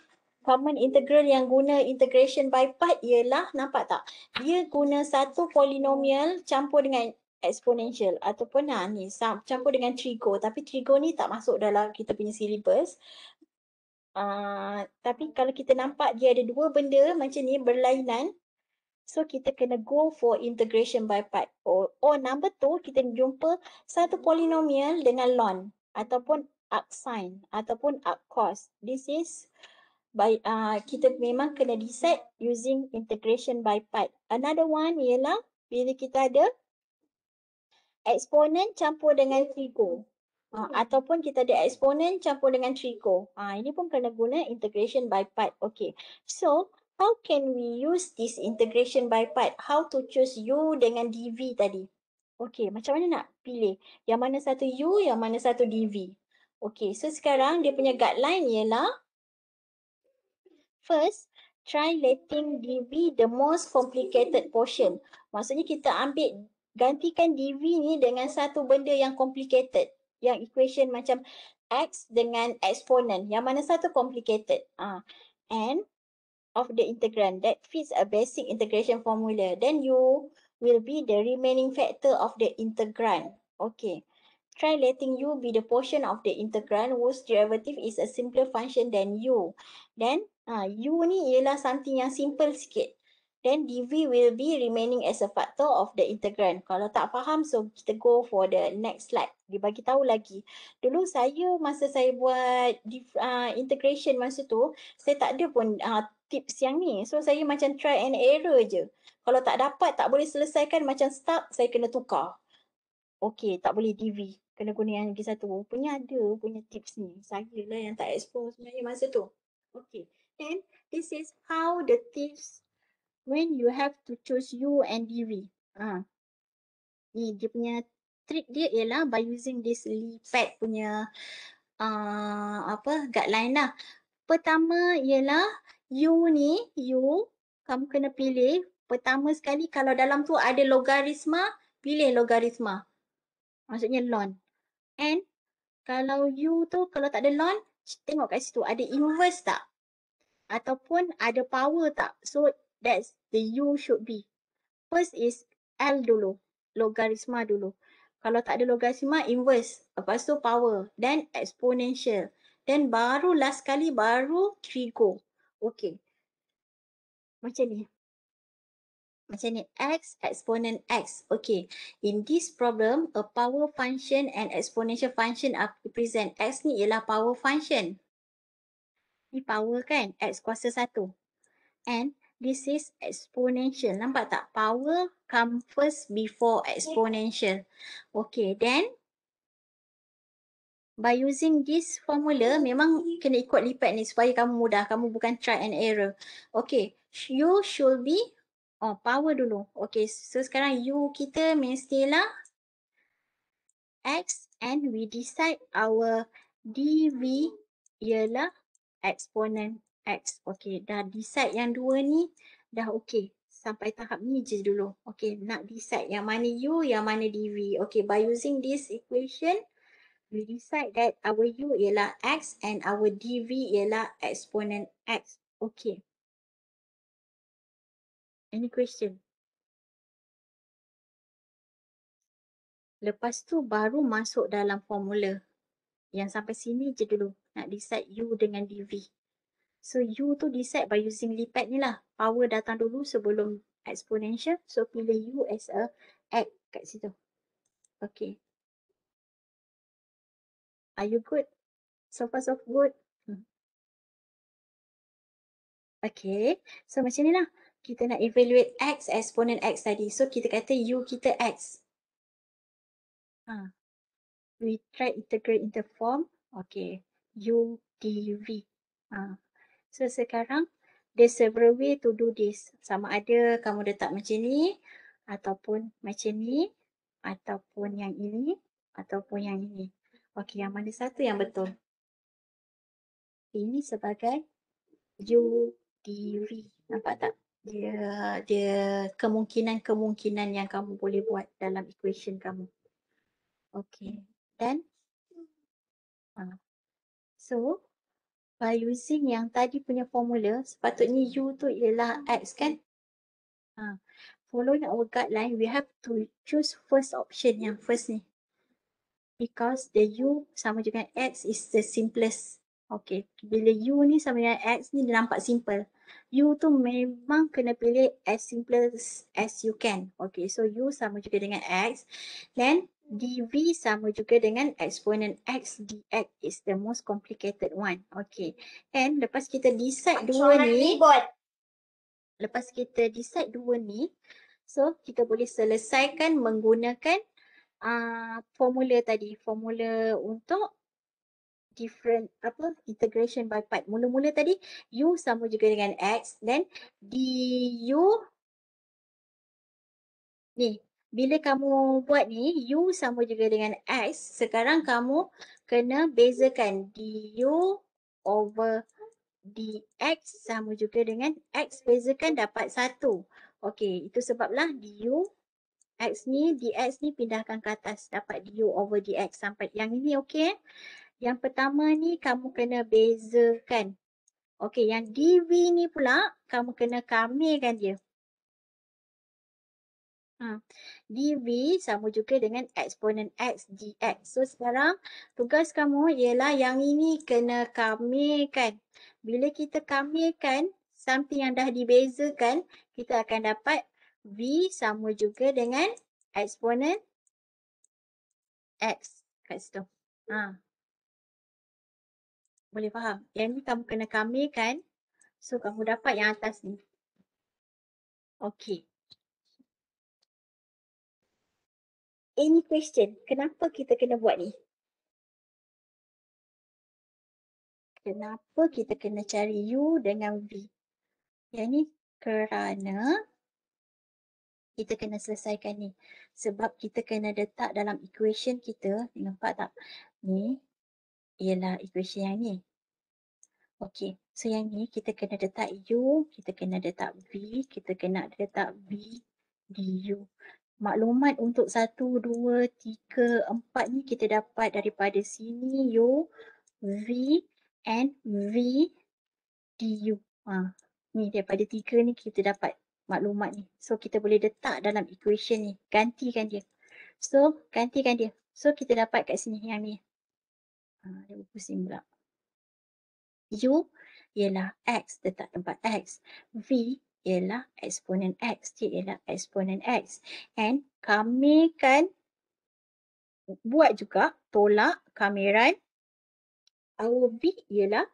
Common integral yang guna integration by part ialah, nampak tak? Dia guna satu polinomial campur dengan exponential ataupun ha, ni campur dengan trigo tapi trigo ni tak masuk dalam kita punya syllabus Ah, tapi kalau kita nampak dia ada dua benda macam ni berlainan so kita kena go for integration by part or, or oh, number two kita jumpa satu polynomial dengan ln ataupun arc sine ataupun arc cos this is by uh, kita memang kena decide using integration by part another one ialah bila kita ada eksponen campur dengan figure Ha, hmm. ataupun kita ada eksponen campur dengan trigo. Ha, ini pun kena guna integration by part. Okay. So, how can we use this integration by part? How to choose u dengan dv tadi? Okay, macam mana nak pilih? Yang mana satu u, yang mana satu dv? Okay, so sekarang dia punya guideline ialah First, try letting dv the most complicated portion. Maksudnya kita ambil, gantikan dv ni dengan satu benda yang complicated yang equation macam x dengan exponent yang mana satu complicated ah uh, and of the integrand that fits a basic integration formula then you will be the remaining factor of the integrand okay try letting u be the portion of the integrand whose derivative is a simpler function than u then ah uh, u ni ialah something yang simple sikit then dv will be remaining as a factor of the integrand. Kalau tak faham, so kita go for the next slide. Dia bagi tahu lagi. Dulu saya, masa saya buat uh, integration masa tu, saya tak ada pun uh, tips yang ni. So, saya macam try and error je. Kalau tak dapat, tak boleh selesaikan, macam stuck, saya kena tukar. Okay, tak boleh DV. Kena guna yang lagi satu. Punya ada, punya tips ni. Saya lah yang tak expose sebenarnya masa tu. Okay, then this is how the tips when you have to choose U and DV. Ha. Ni dia punya trick dia ialah by using this LIPAD punya uh, apa guideline lah. Pertama ialah U ni, U kamu kena pilih. Pertama sekali kalau dalam tu ada logarisma, pilih logarisma. Maksudnya lon. And kalau U tu kalau tak ada lon, tengok kat situ ada inverse tak? Ataupun ada power tak? So That's the U should be. First is L dulu. Logarisma dulu. Kalau tak ada logarisma, inverse. Lepas tu power. Then exponential. Then baru last kali baru trigo. Okay. Macam ni. Macam ni. X, exponent X. Okay. In this problem, a power function and exponential function are present. X ni ialah power function. Ni power kan? X kuasa satu. And this is exponential. Nampak tak? Power come first before exponential. Okay, then by using this formula, memang kena ikut lipat ni supaya kamu mudah. Kamu bukan try and error. Okay, you should be oh power dulu. Okay, so sekarang you kita mestilah x and we decide our dv ialah exponent X. Okey, dah decide yang dua ni dah okey. Sampai tahap ni je dulu. Okey, nak decide yang mana U, yang mana DV. Okey, by using this equation, we decide that our U ialah X and our DV ialah exponent X. Okey. Any question? Lepas tu baru masuk dalam formula. Yang sampai sini je dulu. Nak decide U dengan DV. Okay. So U tu decide by using lipat ni lah. Power datang dulu sebelum exponential. So pilih U as a X kat situ. Okay. Are you good? So far so good. Hmm. Okay. So macam ni lah. Kita nak evaluate X exponent X tadi. So kita kata U kita X. Ha. We try integrate in the form. Okay. U, D, V. Ha. So sekarang there's several way to do this. Sama ada kamu letak macam ni ataupun macam ni ataupun yang ini ataupun yang ini. Okey, yang mana satu yang betul? Ini sebagai u, v, Nampak tak? Dia dia kemungkinan-kemungkinan yang kamu boleh buat dalam equation kamu. Okey. Dan uh, so by using yang tadi punya formula sepatutnya u tu ialah x kan ha. following our guideline we have to choose first option yang first ni because the u sama dengan x is the simplest okay bila u ni sama dengan x ni dia nampak simple u tu memang kena pilih as simple as you can okay so u sama juga dengan x then dv sama juga dengan eksponen x dx is the most complicated one. Okay. And lepas kita decide dua ni. Keyboard. Lepas kita decide dua ni. So kita boleh selesaikan menggunakan uh, formula tadi. Formula untuk different apa integration by part. Mula-mula tadi u sama juga dengan x. Then du ni bila kamu buat ni u sama juga dengan x sekarang kamu kena bezakan du over dx sama juga dengan x bezakan dapat satu. Okey, itu sebablah du x ni dx ni pindahkan ke atas dapat du over dx sampai yang ini okey. Yang pertama ni kamu kena bezakan. Okey, yang dv ni pula kamu kena kamilkan dia. Ha. DV sama juga dengan eksponen X DX. So sekarang tugas kamu ialah yang ini kena kamilkan. Bila kita kamilkan something yang dah dibezakan, kita akan dapat V sama juga dengan eksponen X. Kat situ. Ha. Boleh faham? Yang ni kamu kena kamilkan. So kamu dapat yang atas ni. Okay. any question kenapa kita kena buat ni kenapa kita kena cari u dengan v yang ni kerana kita kena selesaikan ni sebab kita kena letak dalam equation kita nampak tak ni ialah equation yang ni okey so yang ni kita kena letak u kita kena letak v kita kena letak v di u maklumat untuk satu, dua, tiga, empat ni kita dapat daripada sini U, V and V, D, U. Ha. Ni daripada tiga ni kita dapat maklumat ni. So kita boleh letak dalam equation ni. Gantikan dia. So gantikan dia. So kita dapat kat sini yang ni. Ha, dia berpusing pula. U ialah X, letak tempat X. V ialah eksponen X. T ialah eksponen X. And kami kan buat juga tolak kameran our b ialah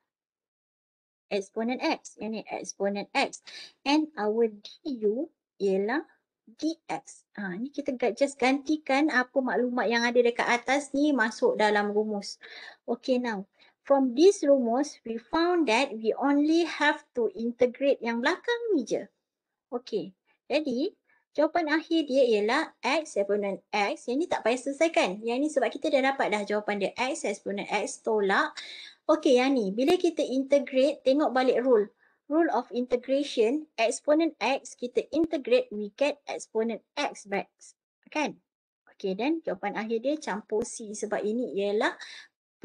eksponen X. Ini eksponen X. And our DU ialah dx. Ha, ni kita just gantikan apa maklumat yang ada dekat atas ni masuk dalam rumus. Okay now, from these rumus, we found that we only have to integrate yang belakang ni je. Okay, jadi jawapan akhir dia ialah x eksponen x. Yang ni tak payah selesaikan. Yang ni sebab kita dah dapat dah jawapan dia x eksponen x tolak. Okay, yang ni bila kita integrate, tengok balik rule. Rule of integration, eksponen x kita integrate, we get eksponen x back. Kan? Okay, dan jawapan akhir dia campur C sebab ini ialah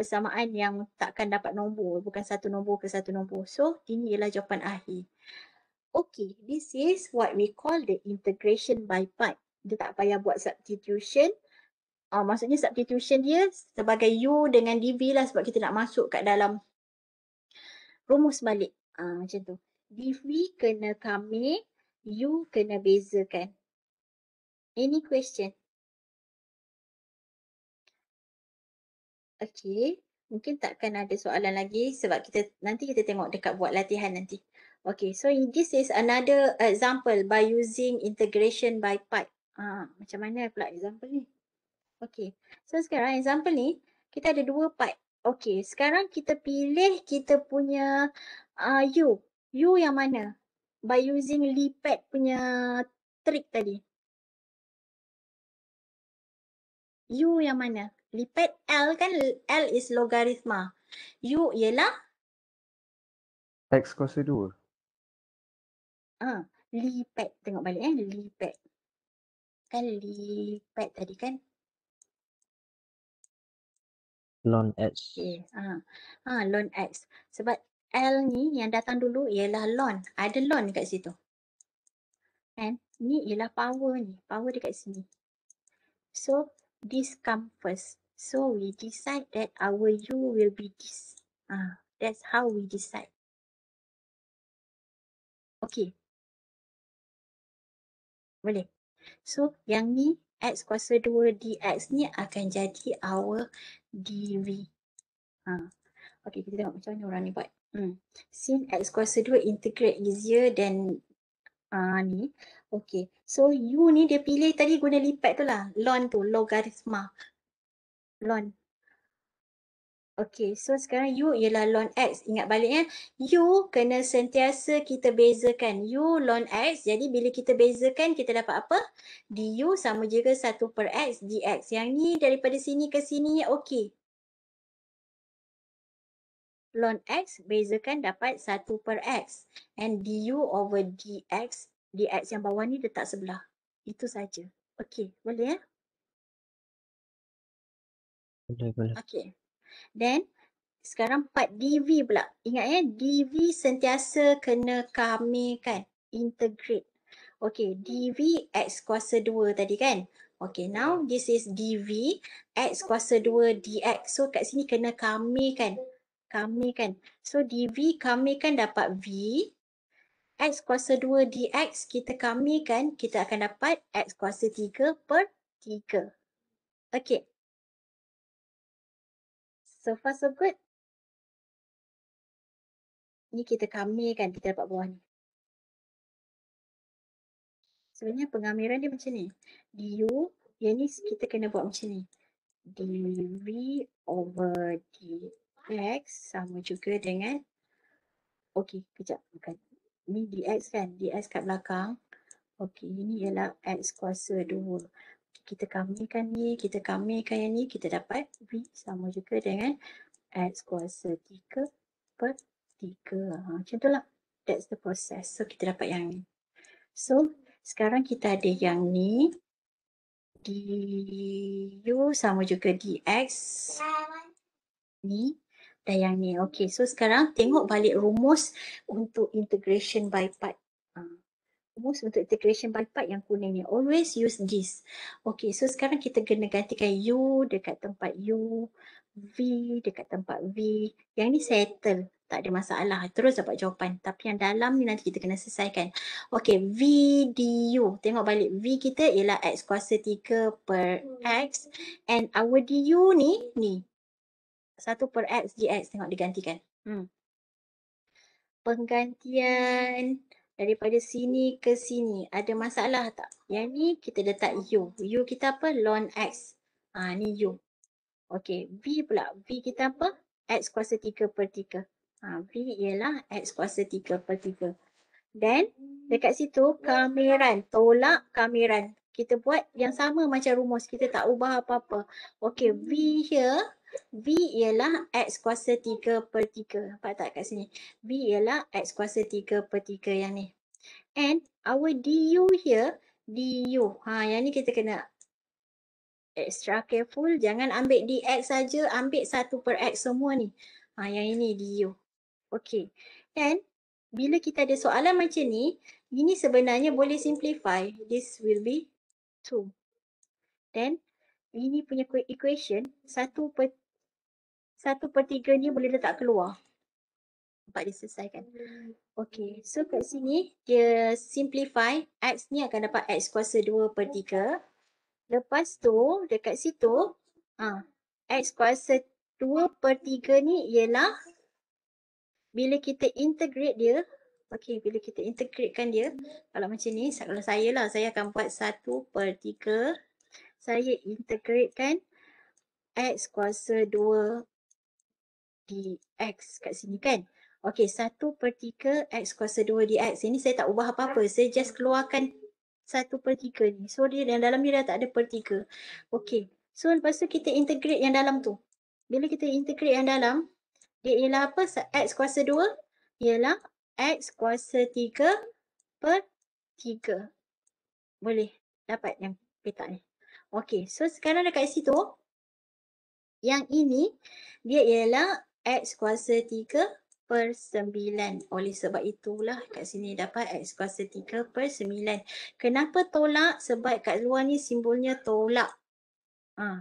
persamaan yang takkan dapat nombor bukan satu nombor ke satu nombor so ini ialah jawapan akhir okay this is what we call the integration by part dia tak payah buat substitution uh, maksudnya substitution dia sebagai u dengan dv lah sebab kita nak masuk kat dalam rumus balik uh, macam tu dv kena kami u kena bezakan any question Okey, mungkin takkan ada soalan lagi sebab kita nanti kita tengok dekat buat latihan nanti. Okey, so this is another example by using integration by part. Ah, ha, macam mana pula example ni? Okey, so sekarang example ni kita ada dua part. Okey, sekarang kita pilih kita punya uh, U. U yang mana? By using lipat punya trick tadi. U yang mana? Lipat L kan L is logaritma. U ialah? X kuasa 2. Ah, uh, lipat. Tengok balik kan? Lipat. Kan lipat tadi kan? Lon X. Ah, ha. ah lon X. Sebab L ni yang datang dulu ialah lon. Ada lon kat situ. Kan? Ni ialah power ni. Power dekat sini. So this come first. So we decide that our U will be this. Ah, that's how we decide. Okay. Boleh. So yang ni X kuasa 2 DX ni akan jadi our DV. Ha. Okay kita tengok macam mana orang ni buat. Hmm. Sin X kuasa 2 integrate easier than uh, ni. Okay. So U ni dia pilih tadi guna lipat tu lah. Lon tu. Logarithma. Lon. Okay. So sekarang U ialah lon X. Ingat balik ya. U kena sentiasa kita bezakan. U lon X. Jadi bila kita bezakan kita dapat apa? DU sama juga 1 per X DX. Yang ni daripada sini ke sini okey ln x bezakan dapat 1 per x. And du over dx, dx yang bawah ni letak sebelah. Itu saja. Okey, boleh ya? Boleh, boleh. Okey. Then, sekarang part dv pula. Ingat ya, dv sentiasa kena kami kan. Integrate. Okey, dv x kuasa 2 tadi kan. Okey, now this is dv x kuasa 2 dx. So kat sini kena kami kan kami kan. So dv kami kan dapat v. X kuasa 2 dx kita kami kan kita akan dapat x kuasa 3 per 3. Okay. So far so good. Ni kita kami kan kita dapat bawah ni. Sebenarnya pengamiran dia macam ni. du yang ni kita kena buat macam ni. dv over dx dx sama juga dengan Okey, kejap. Bukan. Ni dx kan? Dx kat belakang. Okey, ini ialah x kuasa 2. Kita kamikan ni, kita kamikan yang ni, kita dapat V sama juga dengan x kuasa 3 per 3. Ha, macam tu lah. That's the process. So, kita dapat yang ni. So, sekarang kita ada yang ni. Du sama juga dx ni dan yang ni. Okay, so sekarang tengok balik rumus untuk integration by part. Ah, rumus untuk integration by part yang kuning ni. Always use this. Okay, so sekarang kita kena gantikan U dekat tempat U. V dekat tempat V. Yang ni settle. Tak ada masalah. Terus dapat jawapan. Tapi yang dalam ni nanti kita kena selesaikan. Okay, V, D, U. Tengok balik. V kita ialah X kuasa 3 per X. And our D, U ni, ni. Satu per x dx tengok digantikan. Hmm. Penggantian daripada sini ke sini ada masalah tak? Yang ni kita letak u. U kita apa? Ln x. Ha, ni u. Okey, v pula. V kita apa? x kuasa 3 per 3. Ha, ah, v ialah x kuasa 3 per 3. dan dekat situ kameran. Tolak kameran. Kita buat yang sama macam rumus. Kita tak ubah apa-apa. Okey, V here V ialah X kuasa 3 per 3. Nampak tak kat sini? V ialah X kuasa 3 per 3 yang ni. And our du here, du. Ha, yang ni kita kena extra careful. Jangan ambil dx saja, ambil satu per x semua ni. Ha, yang ini du. Okay. And bila kita ada soalan macam ni, ini sebenarnya boleh simplify. This will be 2. Then, ini punya equation, 1 per satu per tiga ni boleh letak keluar. Nampak dia selesaikan. Okay, so kat sini dia simplify X ni akan dapat X kuasa dua per tiga. Lepas tu dekat situ ah ha, X kuasa dua per tiga ni ialah bila kita integrate dia Okay, bila kita integratekan dia, kalau macam ni, kalau saya lah, saya akan buat 1 per tiga, Saya integratekan X kuasa dua x kat sini kan. Okay, 1 per 3 x kuasa 2 dx. Ini saya tak ubah apa-apa. Saya just keluarkan 1 per 3 ni. So, dia yang dalam dia dah tak ada per 3. Okay. So, lepas tu kita integrate yang dalam tu. Bila kita integrate yang dalam, dia ialah apa? X kuasa 2 ialah x kuasa 3 per 3. Boleh dapat yang petak ni. Okay. So, sekarang dekat situ, yang ini dia ialah X kuasa 3 per 9. Oleh sebab itulah kat sini dapat X kuasa 3 per 9. Kenapa tolak? Sebab kat luar ni simbolnya tolak. Ha.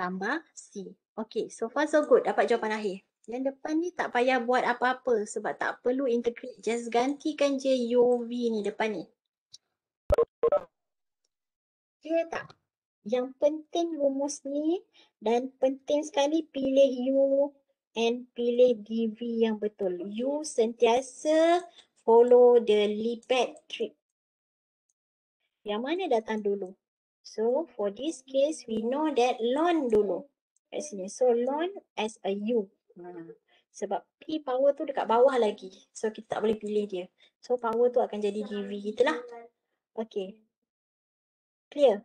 Tambah C. Okay, so far so good. Dapat jawapan akhir. Yang depan ni tak payah buat apa-apa sebab tak perlu integrate. Just gantikan je UV ni depan ni. Okay tak? Yang penting rumus ni dan penting sekali pilih U and pilih DV yang betul. You sentiasa follow the lipid trick. Yang mana datang dulu? So for this case, we know that loan dulu. Sini. So loan as a U. Ha. Sebab P power tu dekat bawah lagi. So kita tak boleh pilih dia. So power tu akan jadi DV gitulah. Okay. Clear?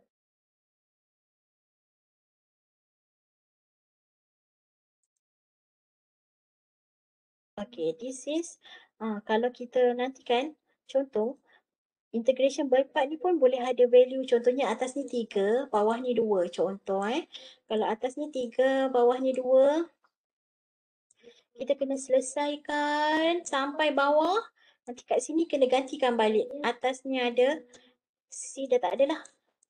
Okay, this is uh, kalau kita nantikan contoh integration bypart ni pun boleh ada value contohnya atas ni 3, bawah ni 2 contoh eh. Kalau atas ni 3, bawah ni 2 kita kena selesaikan sampai bawah nanti kat sini kena gantikan balik. Atas ni ada C dah tak ada lah.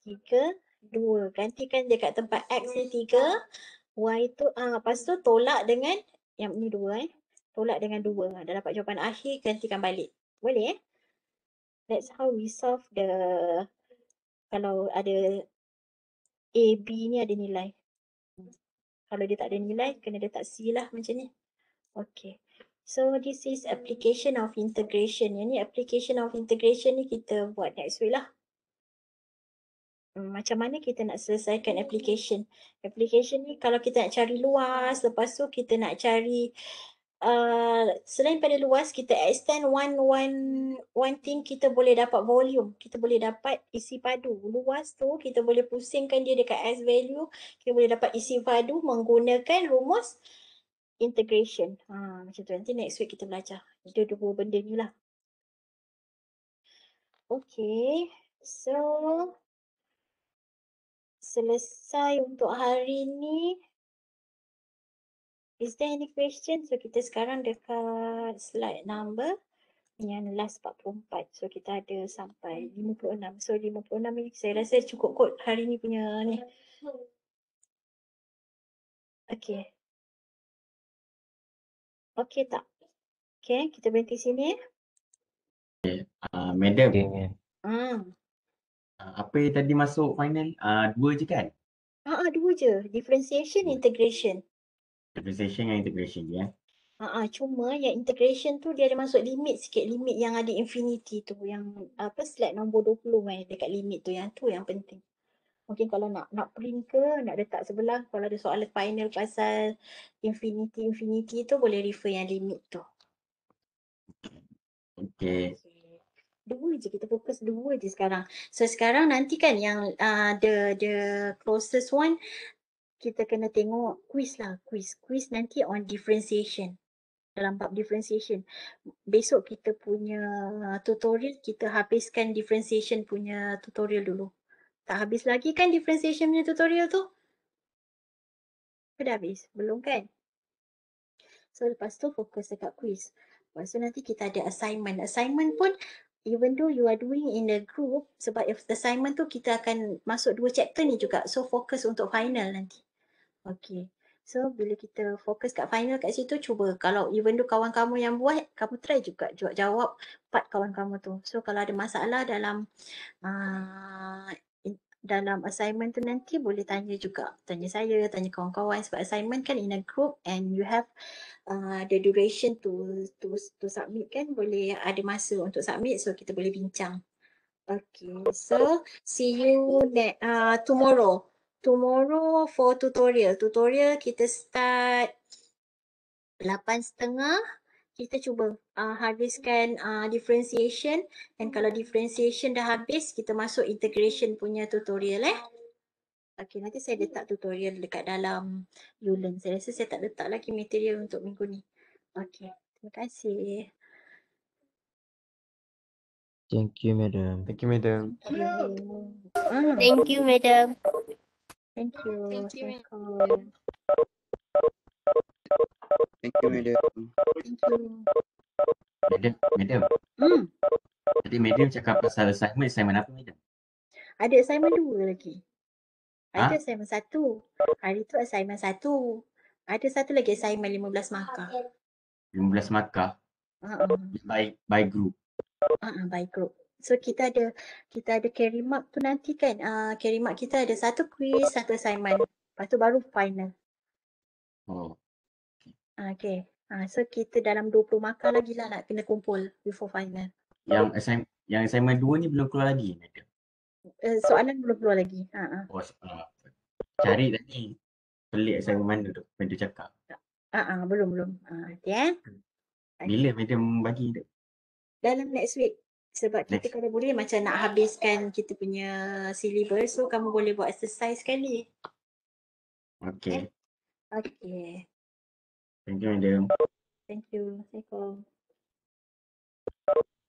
3, 2. Gantikan dekat tempat X ni 3 Y tu, ah, lepas tu tolak dengan yang ni 2 eh tolak dengan dua. Ha, dah dapat jawapan akhir, gantikan balik. Boleh eh? That's how we solve the kalau ada A, B ni ada nilai. Kalau dia tak ada nilai, kena dia tak C lah macam ni. Okay. So this is application of integration. Yang ni application of integration ni kita buat next week lah. Hmm, macam mana kita nak selesaikan application. Application ni kalau kita nak cari luas, lepas tu kita nak cari uh, selain pada luas kita extend one one one thing kita boleh dapat volume kita boleh dapat isi padu luas tu kita boleh pusingkan dia dekat S value kita boleh dapat isi padu menggunakan rumus integration ha, macam tu nanti next week kita belajar dia dua benda ni lah okay so selesai untuk hari ni Is there any question? So kita sekarang dekat slide number yang last 44. So kita ada sampai 56. So 56 ni saya rasa cukup kot hari ni punya ni. Okay. Okay tak? Okay, kita berhenti sini. Okay, uh, madam. Okay. Hmm. Uh, apa yang tadi masuk final? Uh, dua je kan? Ah, uh, uh, dua je. Differentiation, integration. Conversation dengan integration dia. Eh. Ah, Uh-uh, cuma yang integration tu dia ada masuk limit sikit. Limit yang ada infinity tu. Yang apa slide nombor 20 kan eh, dekat limit tu. Yang tu yang penting. Mungkin kalau nak nak print ke, nak letak sebelah. Kalau ada soalan final pasal infinity-infinity tu boleh refer yang limit tu. Okay. Dua je. Kita fokus dua je sekarang. So sekarang nanti kan yang uh, the the closest one kita kena tengok quiz lah quiz quiz nanti on differentiation dalam bab differentiation besok kita punya tutorial kita habiskan differentiation punya tutorial dulu tak habis lagi kan differentiation punya tutorial tu sudah habis belum kan so lepas tu fokus dekat quiz lepas tu nanti kita ada assignment assignment pun even though you are doing in the group sebab if assignment tu kita akan masuk dua chapter ni juga so fokus untuk final nanti Okay. So bila kita fokus kat final kat situ cuba kalau even tu kawan kamu yang buat kamu try juga jawab jawab part kawan kamu tu. So kalau ada masalah dalam uh, dalam assignment tu nanti boleh tanya juga. Tanya saya, tanya kawan-kawan sebab assignment kan in a group and you have uh, the duration to to to submit kan boleh ada masa untuk submit so kita boleh bincang. Okay, so see you next uh, ah, tomorrow tomorrow for tutorial. Tutorial kita start 8.30. Kita cuba uh, habiskan uh, differentiation. Dan kalau differentiation dah habis, kita masuk integration punya tutorial eh. Okay, nanti saya letak tutorial dekat dalam ULEN. Saya rasa saya tak letak lagi material untuk minggu ni. Okay, terima kasih. Thank you, madam. Thank you, madam. Thank you, ah. Thank you madam. Thank you. Thank you. Thank you, madam. Thank you. Madam, madam. Hmm. Jadi madam cakap pasal assignment, assignment apa madam? Ada assignment dua lagi. Ada ha? assignment satu. Hari tu assignment satu. Ada satu lagi assignment 15 markah. 15 markah? Uh-uh. By, by group? Uh-uh, by group. So kita ada kita ada carry mark tu nanti kan. Uh, carry mark kita ada satu quiz, satu assignment. Lepas tu baru final. Oh. Ah, okay. Uh, so kita dalam 20 markah lagi lah nak kena kumpul before final. Yang assignment yang assignment dua ni belum keluar lagi. Uh, soalan belum keluar lagi. Ha. uh Oh, uh, cari tadi. Pelik assignment mana tu? Pendu cakap. Ah, uh-huh, belum belum. Uh, okay, eh? Hmm. Bila madam bagi tu? Dalam next week. Sebab kita Next. kalau boleh macam nak habiskan kita punya syllabus so kamu boleh buat exercise sekali. Okay. Eh? Okay. Thank you, Madam. Thank you. Assalamualaikum.